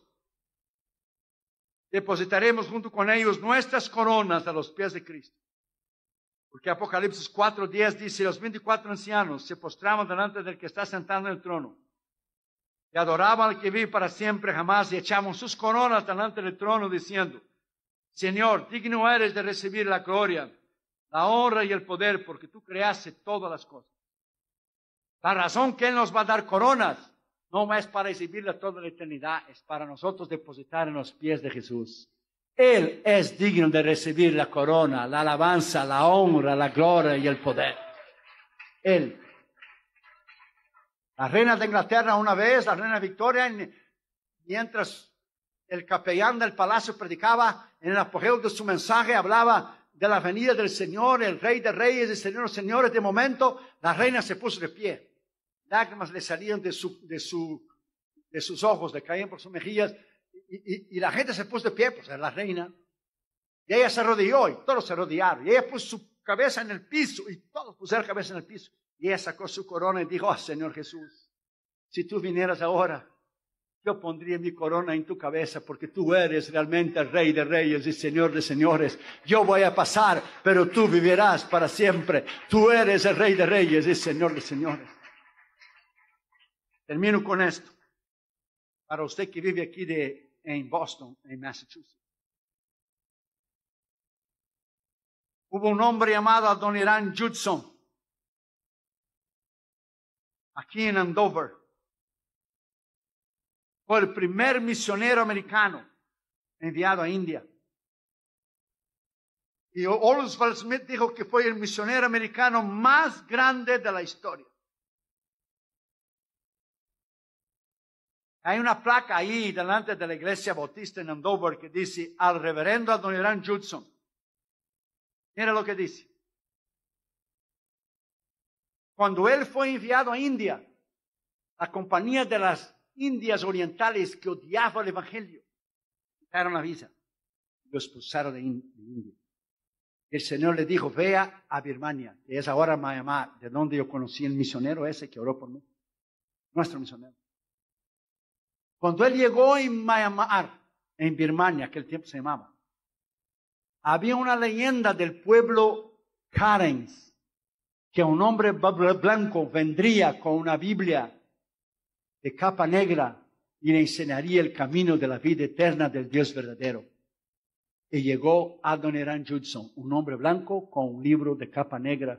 depositaremos junto con ellos nuestras coronas a los pies de Cristo. Porque Apocalipsis 4.10 dice, los 24 ancianos se postraban delante del que está sentado en el trono y adoraban al que vive para siempre jamás y echaban sus coronas delante del trono diciendo, Señor, digno eres de recibir la gloria, la honra y el poder, porque tú creaste todas las cosas. La razón que Él nos va a dar coronas no es para recibirla toda la eternidad, es para nosotros depositar en los pies de Jesús. Él es digno de recibir la corona, la alabanza, la honra, la gloria y el poder. Él. La reina de Inglaterra una vez, la reina Victoria, mientras el capellán del palacio predicaba en el apogeo de su mensaje, hablaba de la venida del Señor, el Rey de Reyes, el Señor de Señores. De momento, la reina se puso de pie. Lágrimas le salían de, su, de, sus ojos, le caían por sus mejillas. Y, la gente se puso de pie, pues era la reina. Y ella se arrodilló y todos se arrodillaron. Y ella puso su cabeza en el piso y todos pusieron cabeza en el piso. Y ella sacó su corona y dijo, oh, Señor Jesús, si tú vinieras ahora, yo pondría mi corona en tu cabeza porque tú eres realmente el rey de reyes y señor de señores. Yo voy a pasar, pero tú vivirás para siempre. Tú eres el rey de reyes y señor de señores. Termino con esto. Para usted que vive aquí de, en Boston, en Massachusetts. Hubo un hombre llamado Irán Judson, aquí en Andover, fue el primer misionero americano enviado a India. Y Oswald Smith dijo que fue el misionero americano más grande de la historia. Hay una placa ahí delante de la iglesia bautista en Andover que dice al reverendo Adoniran Judson. Mira lo que dice. Cuando él fue enviado a India, la compañía de las indias orientales que odiaban el Evangelio. Quitaron la visa. Lo expulsaron de, India. El Señor le dijo, vea a Birmania, que es ahora Myanmar, de donde yo conocí el misionero ese que oró por mí. Nuestro misionero. Cuando él llegó en Myanmar, en Birmania, aquel tiempo se llamaba, había una leyenda del pueblo Karens, que un hombre blanco vendría con una Biblia de capa negra y le enseñaría el camino de la vida eterna del Dios verdadero. Y llegó Adon Judson, un hombre blanco con un libro de capa negra.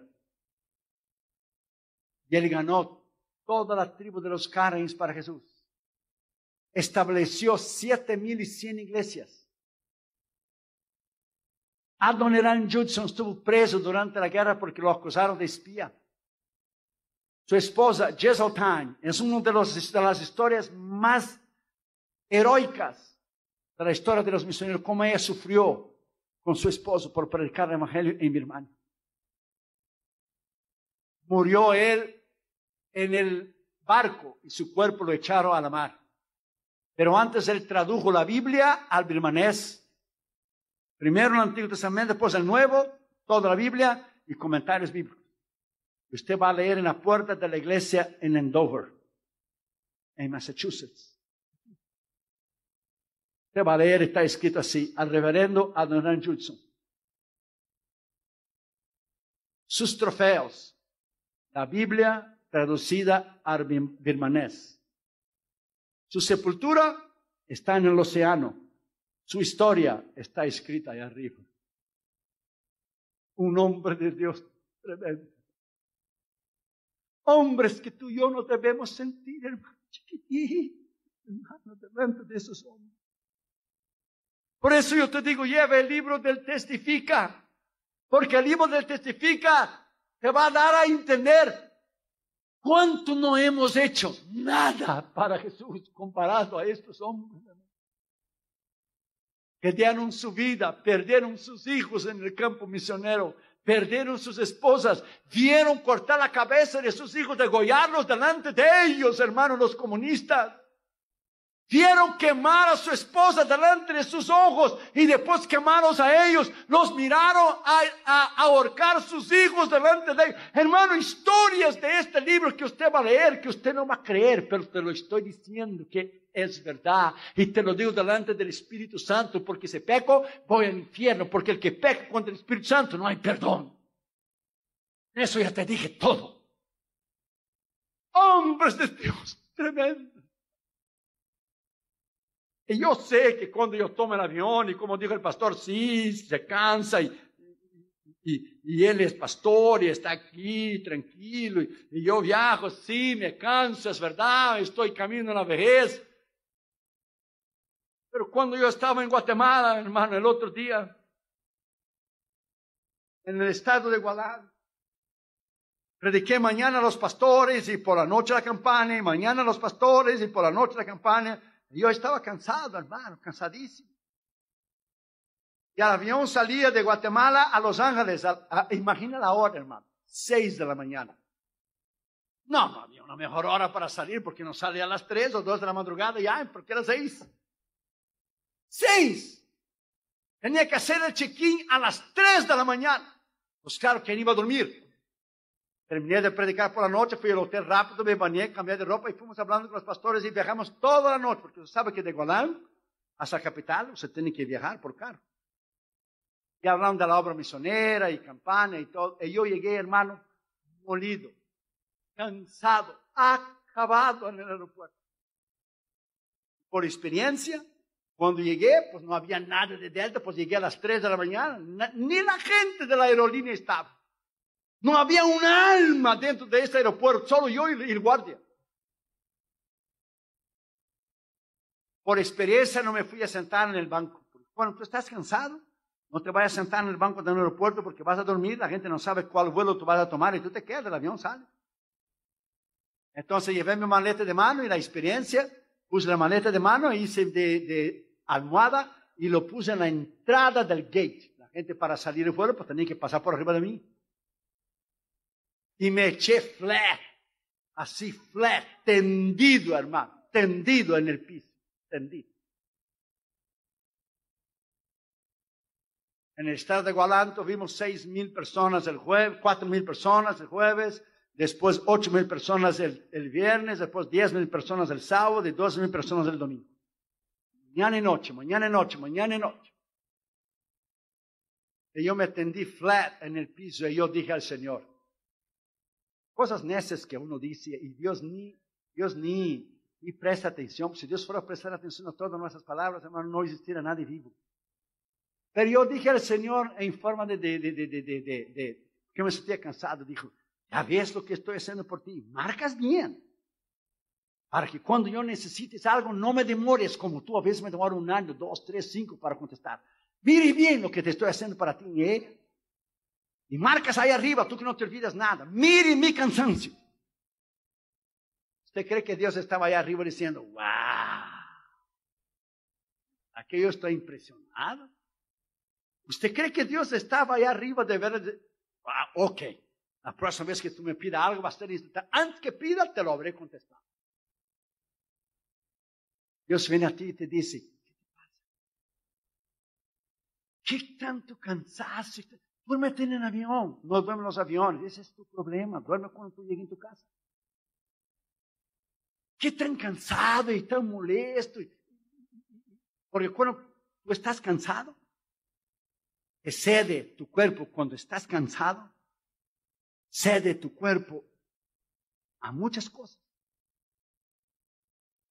Y él ganó toda la tribu de los Karens para Jesús. Estableció siete mil y cien iglesias. Adoniran Judson estuvo preso durante la guerra porque lo acusaron de espía su esposa, Time es una de, las historias más heroicas de la historia de los misioneros, cómo ella sufrió con su esposo por predicar el Evangelio en Birmania. Murió él en el barco y su cuerpo lo echaron a la mar. Pero antes él tradujo la Biblia al birmanés. Primero el Antiguo Testamento, después el Nuevo, toda la Biblia y comentarios bíblicos. Usted va a leer en la puerta de la iglesia en Andover, en Massachusetts. Usted va a leer, está escrito así, al reverendo Adonan Judson. Sus trofeos, la Biblia traducida al birmanés. Su sepultura está en el océano. Su historia está escrita ahí arriba. Un hombre de Dios tremendo hombres que tú y yo no debemos sentir, hermano hermano, delante de esos hombres. Por eso yo te digo, lleve el libro del testifica, porque el libro del testifica te va a dar a entender cuánto no hemos hecho nada para Jesús comparado a estos hombres. Que dieron su vida, perdieron sus hijos en el campo misionero, perdieron sus esposas, vieron cortar la cabeza de sus hijos, degollarlos delante de ellos, hermanos los comunistas. Vieron quemar a su esposa delante de sus ojos y después quemaron a ellos. Los miraron a, a ahorcar sus hijos delante de ellos. Hermano, historias de este libro que usted va a leer, que usted no va a creer, pero te lo estoy diciendo, que es verdad. Y te lo digo delante del Espíritu Santo, porque si peco, voy al infierno, porque el que peca contra el Espíritu Santo no hay perdón. Eso ya te dije todo. Hombres de Dios, tremendo. Y yo sé que cuando yo tomo el avión, y como dijo el pastor, sí, se cansa y, y, él es pastor y está aquí tranquilo, y, yo viajo, sí, me cansa, es verdad, estoy camino a la vejez, pero cuando yo estaba en Guatemala, hermano, el otro día, en el estado de Guadalajara, prediqué mañana a los pastores y por la noche la campaña, y mañana a los pastores y por la noche la campaña. Yo estaba cansado, hermano, cansadísimo. Y el avión salía de Guatemala a Los Ángeles. imagina la hora, hermano. Seis de la mañana. No, no había una mejor hora para salir porque no sale a las tres o dos de la madrugada ya, porque era seis seis. Tenía que hacer el check-in a las tres de la mañana. Pues claro, ¿quién iba a dormir? Terminé de predicar por la noche, fui al hotel rápido, me bañé, cambié de ropa y fuimos hablando con los pastores y viajamos toda la noche, porque usted sabe que de Golán hasta la capital se tiene que viajar por carro. Y hablaron de la obra misionera y campana y todo. Y yo llegué, hermano, molido, cansado, acabado en el aeropuerto. Por experiencia, cuando llegué, pues no había nada de Delta, pues llegué a las 3 de la mañana. Ni la gente de la aerolínea estaba. No había un alma dentro de este aeropuerto, solo yo y el guardia. Por experiencia no me fui a sentar en el banco. Bueno, tú estás cansado, no te vayas a sentar en el banco del aeropuerto porque vas a dormir, la gente no sabe cuál vuelo tú vas a tomar y tú te quedas, el avión sale. Entonces llevé mi maleta de mano y la experiencia puse la maleta de mano, e hice de, almohada y lo puse en la entrada del gate. La gente para salir del pues, tenía que pasar por arriba de mí. Y me eché flat, así flat, tendido hermano, tendido en el piso, tendido. En el estado de Gualanto vimos seis mil personas el jueves, cuatro mil personas el jueves, después 8000 mil personas el, viernes, después diez mil personas el sábado y doce mil personas el domingo. Mañana y noche, mañana y noche, mañana y noche. Y yo me atendí flat en el piso y yo dije al Señor, cosas neces que uno dice y Dios ni, Dios ni, ni presta atención. Si Dios fuera a prestar atención a todas nuestras palabras, hermano, no existiera nadie vivo. Pero yo dije al Señor en forma de, de, de, de, de que me sentía cansado, dijo, ya ves lo que estoy haciendo por ti. Marcas bien. Para que cuando yo necesites algo, no me demores como tú a veces me demoro un año, dos, tres, cinco para contestar. Mire bien lo que te estoy haciendo para ti ¿eh? y marcas ahí arriba, tú que no te olvidas nada. Mire mi cansancio. ¿Usted cree que Dios estaba ahí arriba diciendo, wow, aquello está impresionado? ¿Usted cree que Dios estaba ahí arriba de verdad? Wow, ok, la próxima vez que tú me pidas algo va a ser instantáneo. Antes que pidas, te lo habré contestado. Dios viene a ti y te dice, ¿qué te pasa? ¿Qué tanto cansaste? Duérmete en el avión. No duermen los aviones. Ese es tu problema. Duerme cuando tú llegues a tu casa. ¿Qué tan cansado y tan molesto? Porque cuando tú estás cansado, excede tu cuerpo cuando estás cansado cede tu cuerpo a muchas cosas.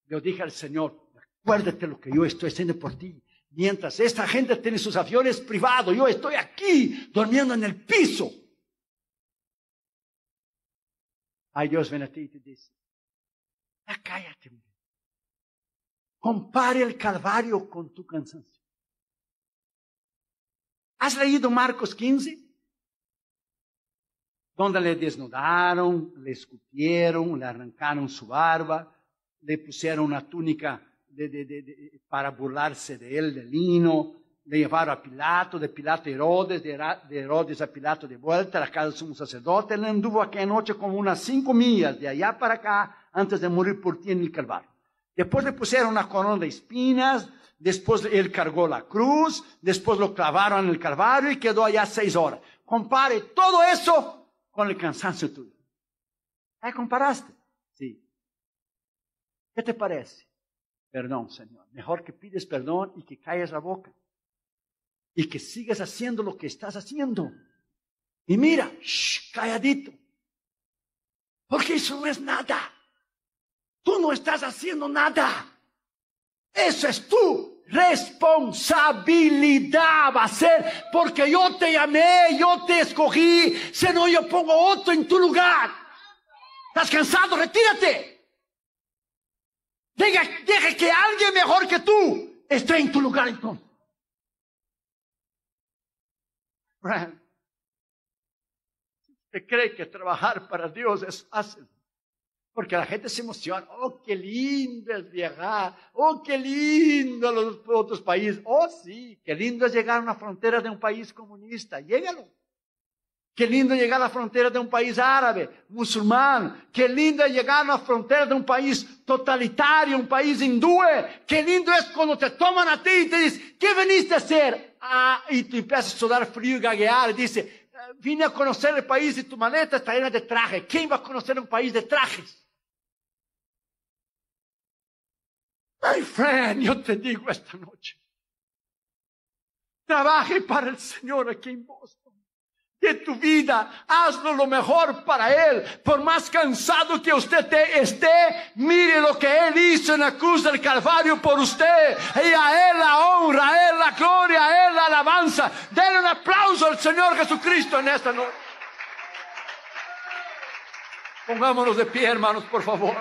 Yo dije al Señor, acuérdate lo que yo estoy haciendo por ti. Mientras esta gente tiene sus aviones privados, yo estoy aquí durmiendo en el piso. Ay, Dios ven a ti y te dice, ya ah, Compare el Calvario con tu cansancio. ¿Has leído Marcos 15? donde le desnudaron, le escupieron, le arrancaron su barba, le pusieron una túnica para burlarse de él, de lino, le llevaron a Pilato, de Pilato a Herodes, de Herodes a Pilato de vuelta, a la casa de un sacerdote, le anduvo aquella noche como unas cinco millas de allá para acá antes de morir por ti en el Calvario. Después le pusieron una corona de espinas, después él cargó la cruz, después lo clavaron en el Calvario y quedó allá seis horas. Compare todo eso con el cansancio tuyo. Ahí comparaste? Sí. ¿Qué te parece? Perdón, Señor. Mejor que pides perdón y que calles la boca. Y que sigas haciendo lo que estás haciendo. Y mira, calladito. Porque eso no es nada. Tú no estás haciendo nada. Eso es tú responsabilidad va a ser, porque yo te llamé, yo te escogí, si no yo pongo otro en tu lugar. ¿Estás cansado? Retírate. Deja, que alguien mejor que tú esté en tu lugar entonces. Brian, cree que trabajar para Dios es fácil? Porque la gente se emociona. Oh, qué lindo es viajar. Oh, qué lindo los otros países. Oh, sí, qué lindo es llegar a una frontera de un país comunista. llévalo. Qué lindo llegar a la frontera de un país árabe, musulmán. Qué lindo es llegar a la frontera de un país totalitario, un país hindúe. Qué lindo es cuando te toman a ti y te dicen, ¿qué veniste a hacer? Ah, y tú empiezas a sudar frío y gaguear. Y dice, eh, vine a conocer el país y tu maleta está llena de traje. ¿Quién va a conocer un país de trajes? My friend, yo te digo esta noche. Trabaje para el Señor aquí en Boston. De tu vida, hazlo lo mejor para Él. Por más cansado que usted te esté, mire lo que Él hizo en la cruz del Calvario por usted. Y a Él la honra, a Él la gloria, a Él la alabanza. Denle un aplauso al Señor Jesucristo en esta noche. Pongámonos de pie, hermanos, por favor.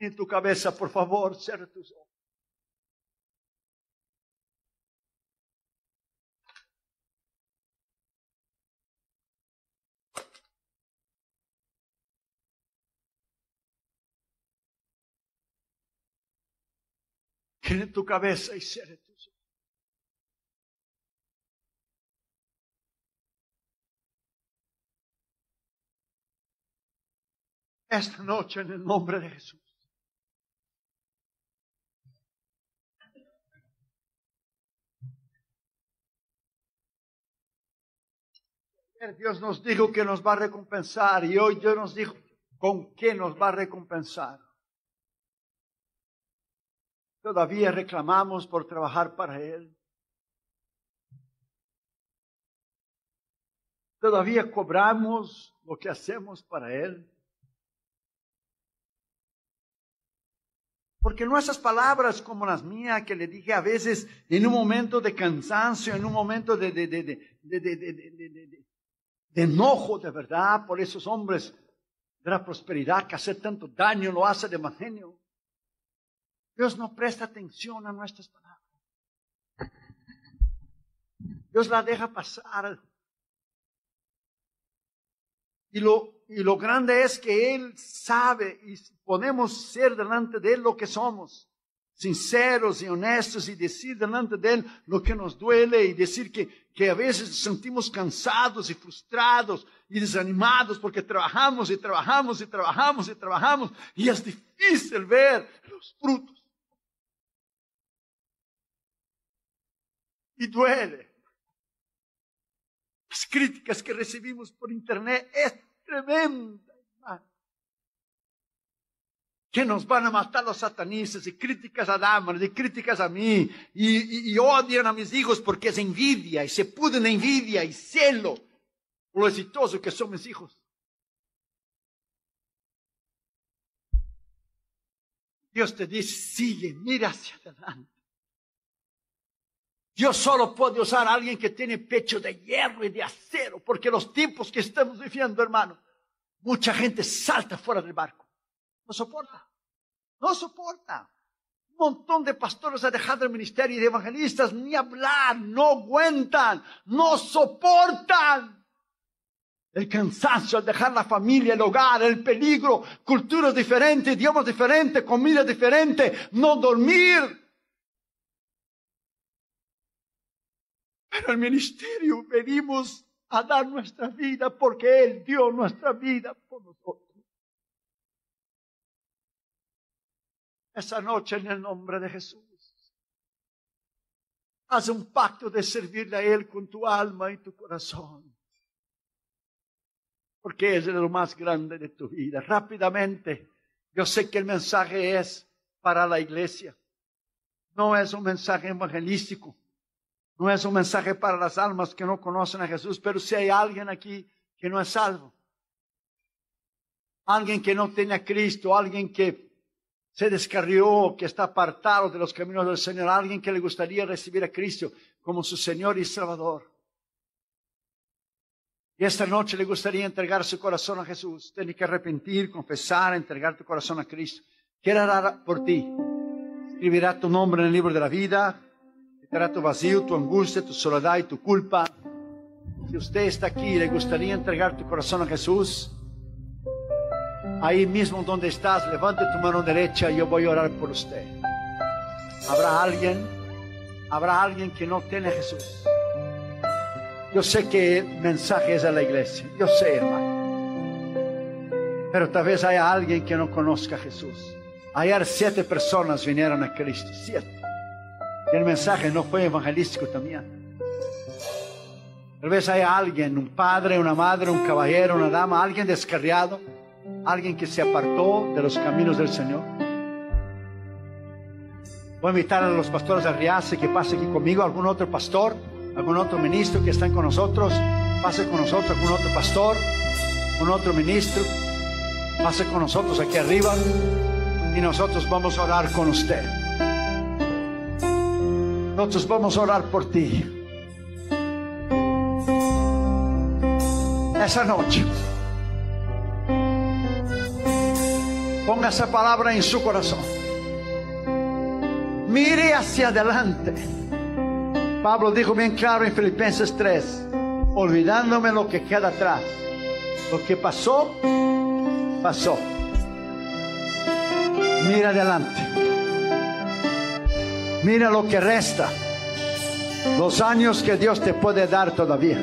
en tu cabeza, por favor, cierra tus ojos. en tu cabeza y cierra tus ojos. Esta noche en el nombre de Jesús. Dios nos dijo que nos va a recompensar y hoy Dios nos dijo con qué nos va a recompensar. Todavía reclamamos por trabajar para Él. Todavía cobramos lo que hacemos para Él. Porque nuestras palabras como las mías que le dije a veces en un momento de cansancio, en un momento de, de de enojo de verdad por esos hombres de la prosperidad que hace tanto daño lo hace de genio. Dios no presta atención a nuestras palabras. Dios la deja pasar. Y lo, y lo grande es que Él sabe y podemos ser delante de Él lo que somos sinceros y honestos y decir delante de Él lo que nos duele y decir que, a veces sentimos cansados y frustrados y desanimados porque trabajamos y trabajamos y trabajamos y trabajamos y es difícil ver los frutos. Y duele. Las críticas que recibimos por internet es tremenda que nos van a matar los satanistas y críticas a damas y críticas a mí y, odian a mis hijos porque es envidia y se puden envidia y celo por lo exitoso que son mis hijos. Dios te dice, sigue, mira hacia adelante. Yo solo puedo usar a alguien que tiene pecho de hierro y de acero, porque los tiempos que estamos viviendo, hermano, mucha gente salta fuera del barco. No soporta. No soporta. Un montón de pastores ha dejado el ministerio y de evangelistas ni hablar, no aguantan, no soportan. El cansancio al dejar la familia, el hogar, el peligro, culturas diferentes, idiomas diferentes, comida diferente, no dormir. Pero el ministerio venimos a dar nuestra vida porque Él dio nuestra vida por nosotros. esa noche en el nombre de Jesús. Haz un pacto de servirle a Él con tu alma y tu corazón. Porque es lo más grande de tu vida. Rápidamente, yo sé que el mensaje es para la iglesia. No es un mensaje evangelístico. No es un mensaje para las almas que no conocen a Jesús. Pero si hay alguien aquí que no es salvo, alguien que no tiene a Cristo, alguien que se descarrió, que está apartado de los caminos del Señor, alguien que le gustaría recibir a Cristo como su Señor y Salvador. Y esta noche le gustaría entregar su corazón a Jesús. Tiene que arrepentir, confesar, entregar tu corazón a Cristo. ¿Qué hará por ti. Escribirá tu nombre en el libro de la vida. Quitará tu vacío, tu angustia, tu soledad y tu culpa. Si usted está aquí y le gustaría entregar tu corazón a Jesús, Ahí mismo donde estás, levante tu mano derecha, Y yo voy a orar por usted. Habrá alguien, habrá alguien que no tiene a Jesús. Yo sé que el mensaje es a la iglesia, yo sé, hermano. Pero tal vez haya alguien que no conozca a Jesús. Ayer siete personas vinieron a Cristo, siete. Y el mensaje no fue evangelístico también. Tal vez haya alguien, un padre, una madre, un caballero, una dama, alguien descarriado alguien que se apartó de los caminos del Señor. Voy a invitar a los pastores de Riace que pase aquí conmigo, algún otro pastor, algún otro ministro que está con nosotros, pase con nosotros, algún otro pastor, un otro ministro, pase con nosotros aquí arriba y nosotros vamos a orar con usted. Nosotros vamos a orar por ti. Esa noche. Ponga esa palabra en su corazón. Mire hacia adelante. Pablo dijo bien claro en Filipenses 3, olvidándome lo que queda atrás. Lo que pasó, pasó. Mira adelante. Mira lo que resta. Los años que Dios te puede dar todavía.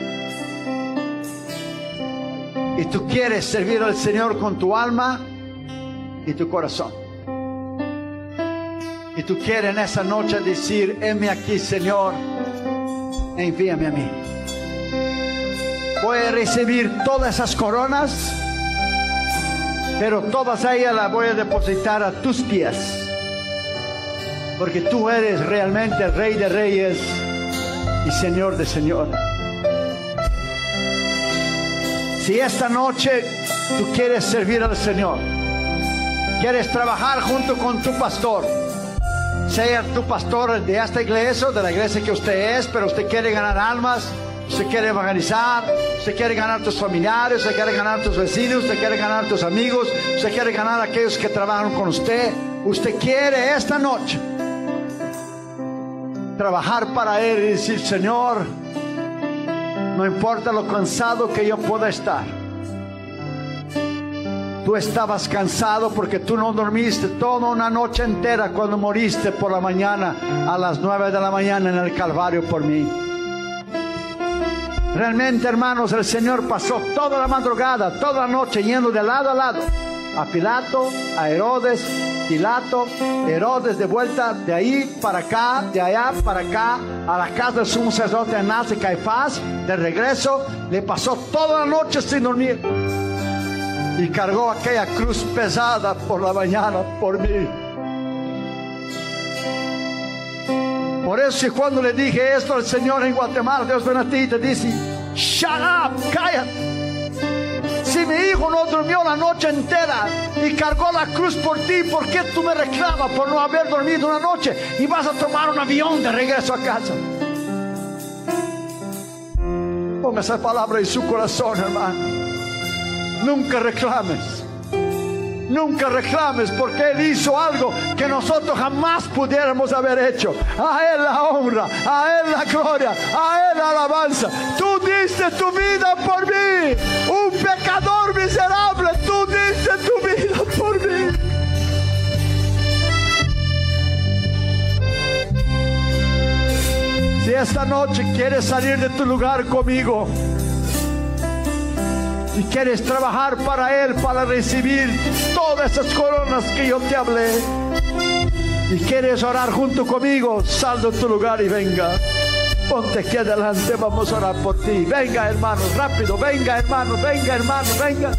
Y tú quieres servir al Señor con tu alma y tu corazón. Y tú quieres en esa noche decir, heme aquí, Señor, e envíame a mí. Voy a recibir todas esas coronas, pero todas ellas las voy a depositar a tus pies. Porque tú eres realmente el Rey de Reyes y Señor de Señor... Si esta noche tú quieres servir al Señor, quieres trabajar junto con tu pastor, sea tu pastor de esta iglesia o de la iglesia que usted es, pero usted quiere ganar almas, usted quiere evangelizar, usted quiere ganar tus familiares, usted quiere ganar tus vecinos, usted quiere ganar tus amigos, usted quiere ganar a aquellos que trabajan con usted, usted quiere esta noche trabajar para Él y decir, Señor, no importa lo cansado que yo pueda estar Tú estabas cansado porque tú no dormiste toda una noche entera cuando moriste por la mañana a las nueve de la mañana en el Calvario por mí. Realmente, hermanos, el Señor pasó toda la madrugada, toda la noche yendo de lado a lado. A Pilato, a Herodes, Pilato, Herodes de vuelta de ahí para acá, de allá para acá, a la casa del sumo sacerdote Anás y Caifás, de regreso, le pasó toda la noche sin dormir y cargó aquella cruz pesada por la mañana por mí. Por eso y cuando le dije esto al Señor en Guatemala, Dios ven a ti y te dice, shut up, cállate. Si mi hijo no durmió la noche entera y cargó la cruz por ti, ¿por qué tú me reclamas por no haber dormido una noche y vas a tomar un avión de regreso a casa? Ponga esa palabra en su corazón, hermano. Nunca reclames. Nunca reclames porque Él hizo algo que nosotros jamás pudiéramos haber hecho. A Él la honra, a Él la gloria, a Él la alabanza. Tú diste tu vida por mí. Un pecador miserable, tú diste tu vida por mí. Si esta noche quieres salir de tu lugar conmigo, y quieres trabajar para Él para recibir todas esas coronas que yo te hablé y quieres orar junto conmigo, sal de tu lugar y venga. Ponte aquí adelante, vamos a orar por ti. Venga hermanos, rápido, venga hermano, venga hermano, venga.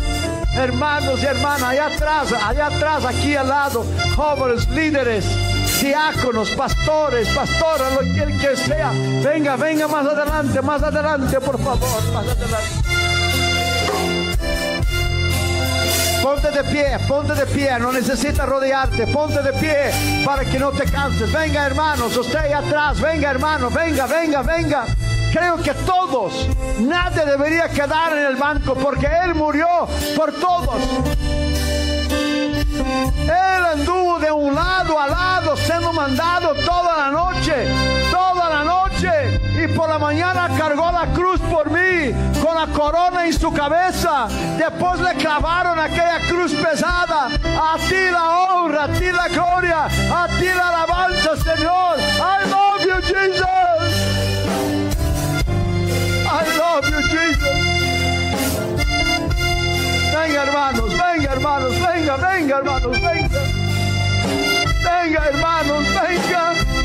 Hermanos y hermanas, allá atrás, allá atrás, aquí al lado, jóvenes, líderes, diáconos, pastores, pastoras, lo que el que sea. Venga, venga más adelante, más adelante, por favor, más adelante. Ponte de pie, ponte de pie, no necesitas rodearte, ponte de pie para que no te canses. Venga hermanos, usted atrás, venga hermano, venga, venga, venga. Creo que todos, nadie debería quedar en el banco porque Él murió por todos. Él anduvo de un lado a lado, siendo mandado toda la noche, toda la noche por la mañana cargó la cruz por mí con la corona en su cabeza. Después le clavaron aquella cruz pesada. A ti la honra, a ti la gloria, a ti la alabanza, Señor. I love you, Jesus. I love you, Jesus. Venga, hermanos, venga, hermanos, venga, venga, hermanos, venga. Venga, hermanos, venga.